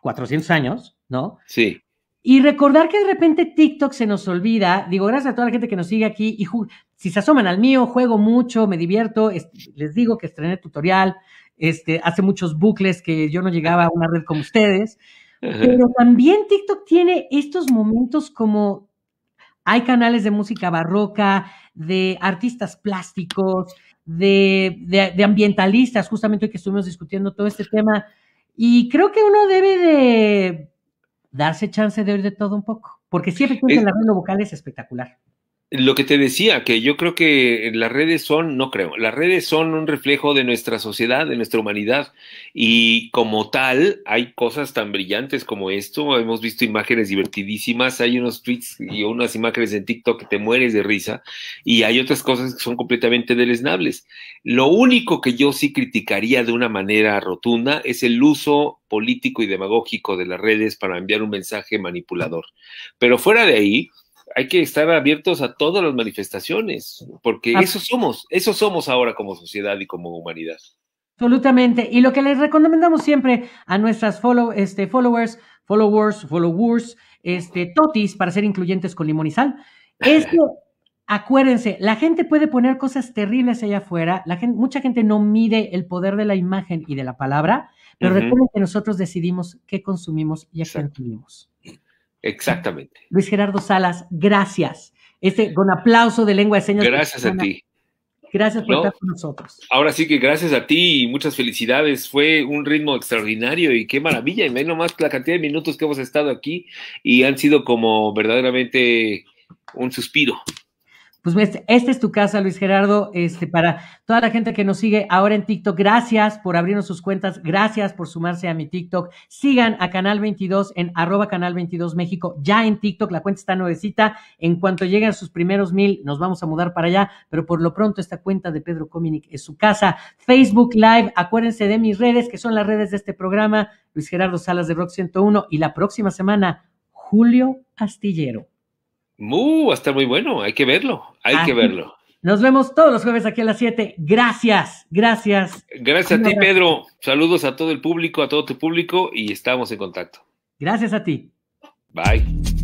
Speaker 1: 400 años, ¿no? Sí. Y recordar que de repente TikTok se nos olvida, digo, gracias a toda la gente que nos sigue aquí, y si se asoman al mío, juego mucho, me divierto, les digo que estrené tutorial, este, hace muchos bucles que yo no llegaba a una red como ustedes, pero también TikTok tiene estos momentos como hay canales de música barroca, de artistas plásticos, de, de ambientalistas, justamente hoy que estuvimos discutiendo todo este tema, y creo que uno debe de darse chance de oír de todo un poco. Porque sí, efectivamente, es, la vocal es espectacular.
Speaker 2: Lo que te decía, que yo creo que las redes son, no creo, las redes son un reflejo de nuestra sociedad, de nuestra humanidad, y como tal, hay cosas tan brillantes como esto, hemos visto imágenes divertidísimas, hay unos tweets y unas imágenes en TikTok que te mueres de risa, y hay otras cosas que son completamente deleznables. Lo único que yo sí criticaría de una manera rotunda es el uso político y demagógico de las redes para enviar un mensaje manipulador. Pero fuera de ahí, hay que estar abiertos a todas las manifestaciones, porque eso somos, eso somos ahora como sociedad y como humanidad.
Speaker 1: Absolutamente. Y lo que les recomendamos siempre a nuestras follow, este, followers, followers, followers, este, totis, para ser incluyentes con limón y sal, es que acuérdense, la gente puede poner cosas terribles allá afuera, la gente, mucha gente no mide el poder de la imagen y de la palabra, pero recuerden que nosotros decidimos qué consumimos y a qué consumimos.
Speaker 2: Exactamente.
Speaker 1: Luis Gerardo Salas, gracias. Este, con aplauso de lengua de señas. Gracias a ti. Gracias por estar con nosotros.
Speaker 2: Ahora sí que gracias a ti y muchas felicidades. Fue un ritmo extraordinario y qué maravilla. Y menos nomás la cantidad de minutos que hemos estado aquí y han sido como verdaderamente un suspiro.
Speaker 1: Pues esta este es tu casa, Luis Gerardo, este, para toda la gente que nos sigue ahora en TikTok, gracias por abrirnos sus cuentas, gracias por sumarse a mi TikTok. Sigan a Canal 22 en arroba Canal 22 México, ya en TikTok, la cuenta está nuevecita. En cuanto lleguen sus primeros mil, nos vamos a mudar para allá, pero por lo pronto esta cuenta de Pedro Cominic es su casa. Facebook Live, acuérdense de mis redes, que son las redes de este programa, Luis Gerardo Salas de Rock 101, y la próxima semana, Julio Astillero.
Speaker 2: Uh, va muy bueno, hay que verlo, hay que verlo.
Speaker 1: Nos vemos todos los jueves aquí a las 7. Gracias, gracias.
Speaker 2: Gracias a ti, Pedro. Saludos a todo el público, a todo tu público y estamos en contacto.
Speaker 1: Gracias a ti.
Speaker 2: Bye.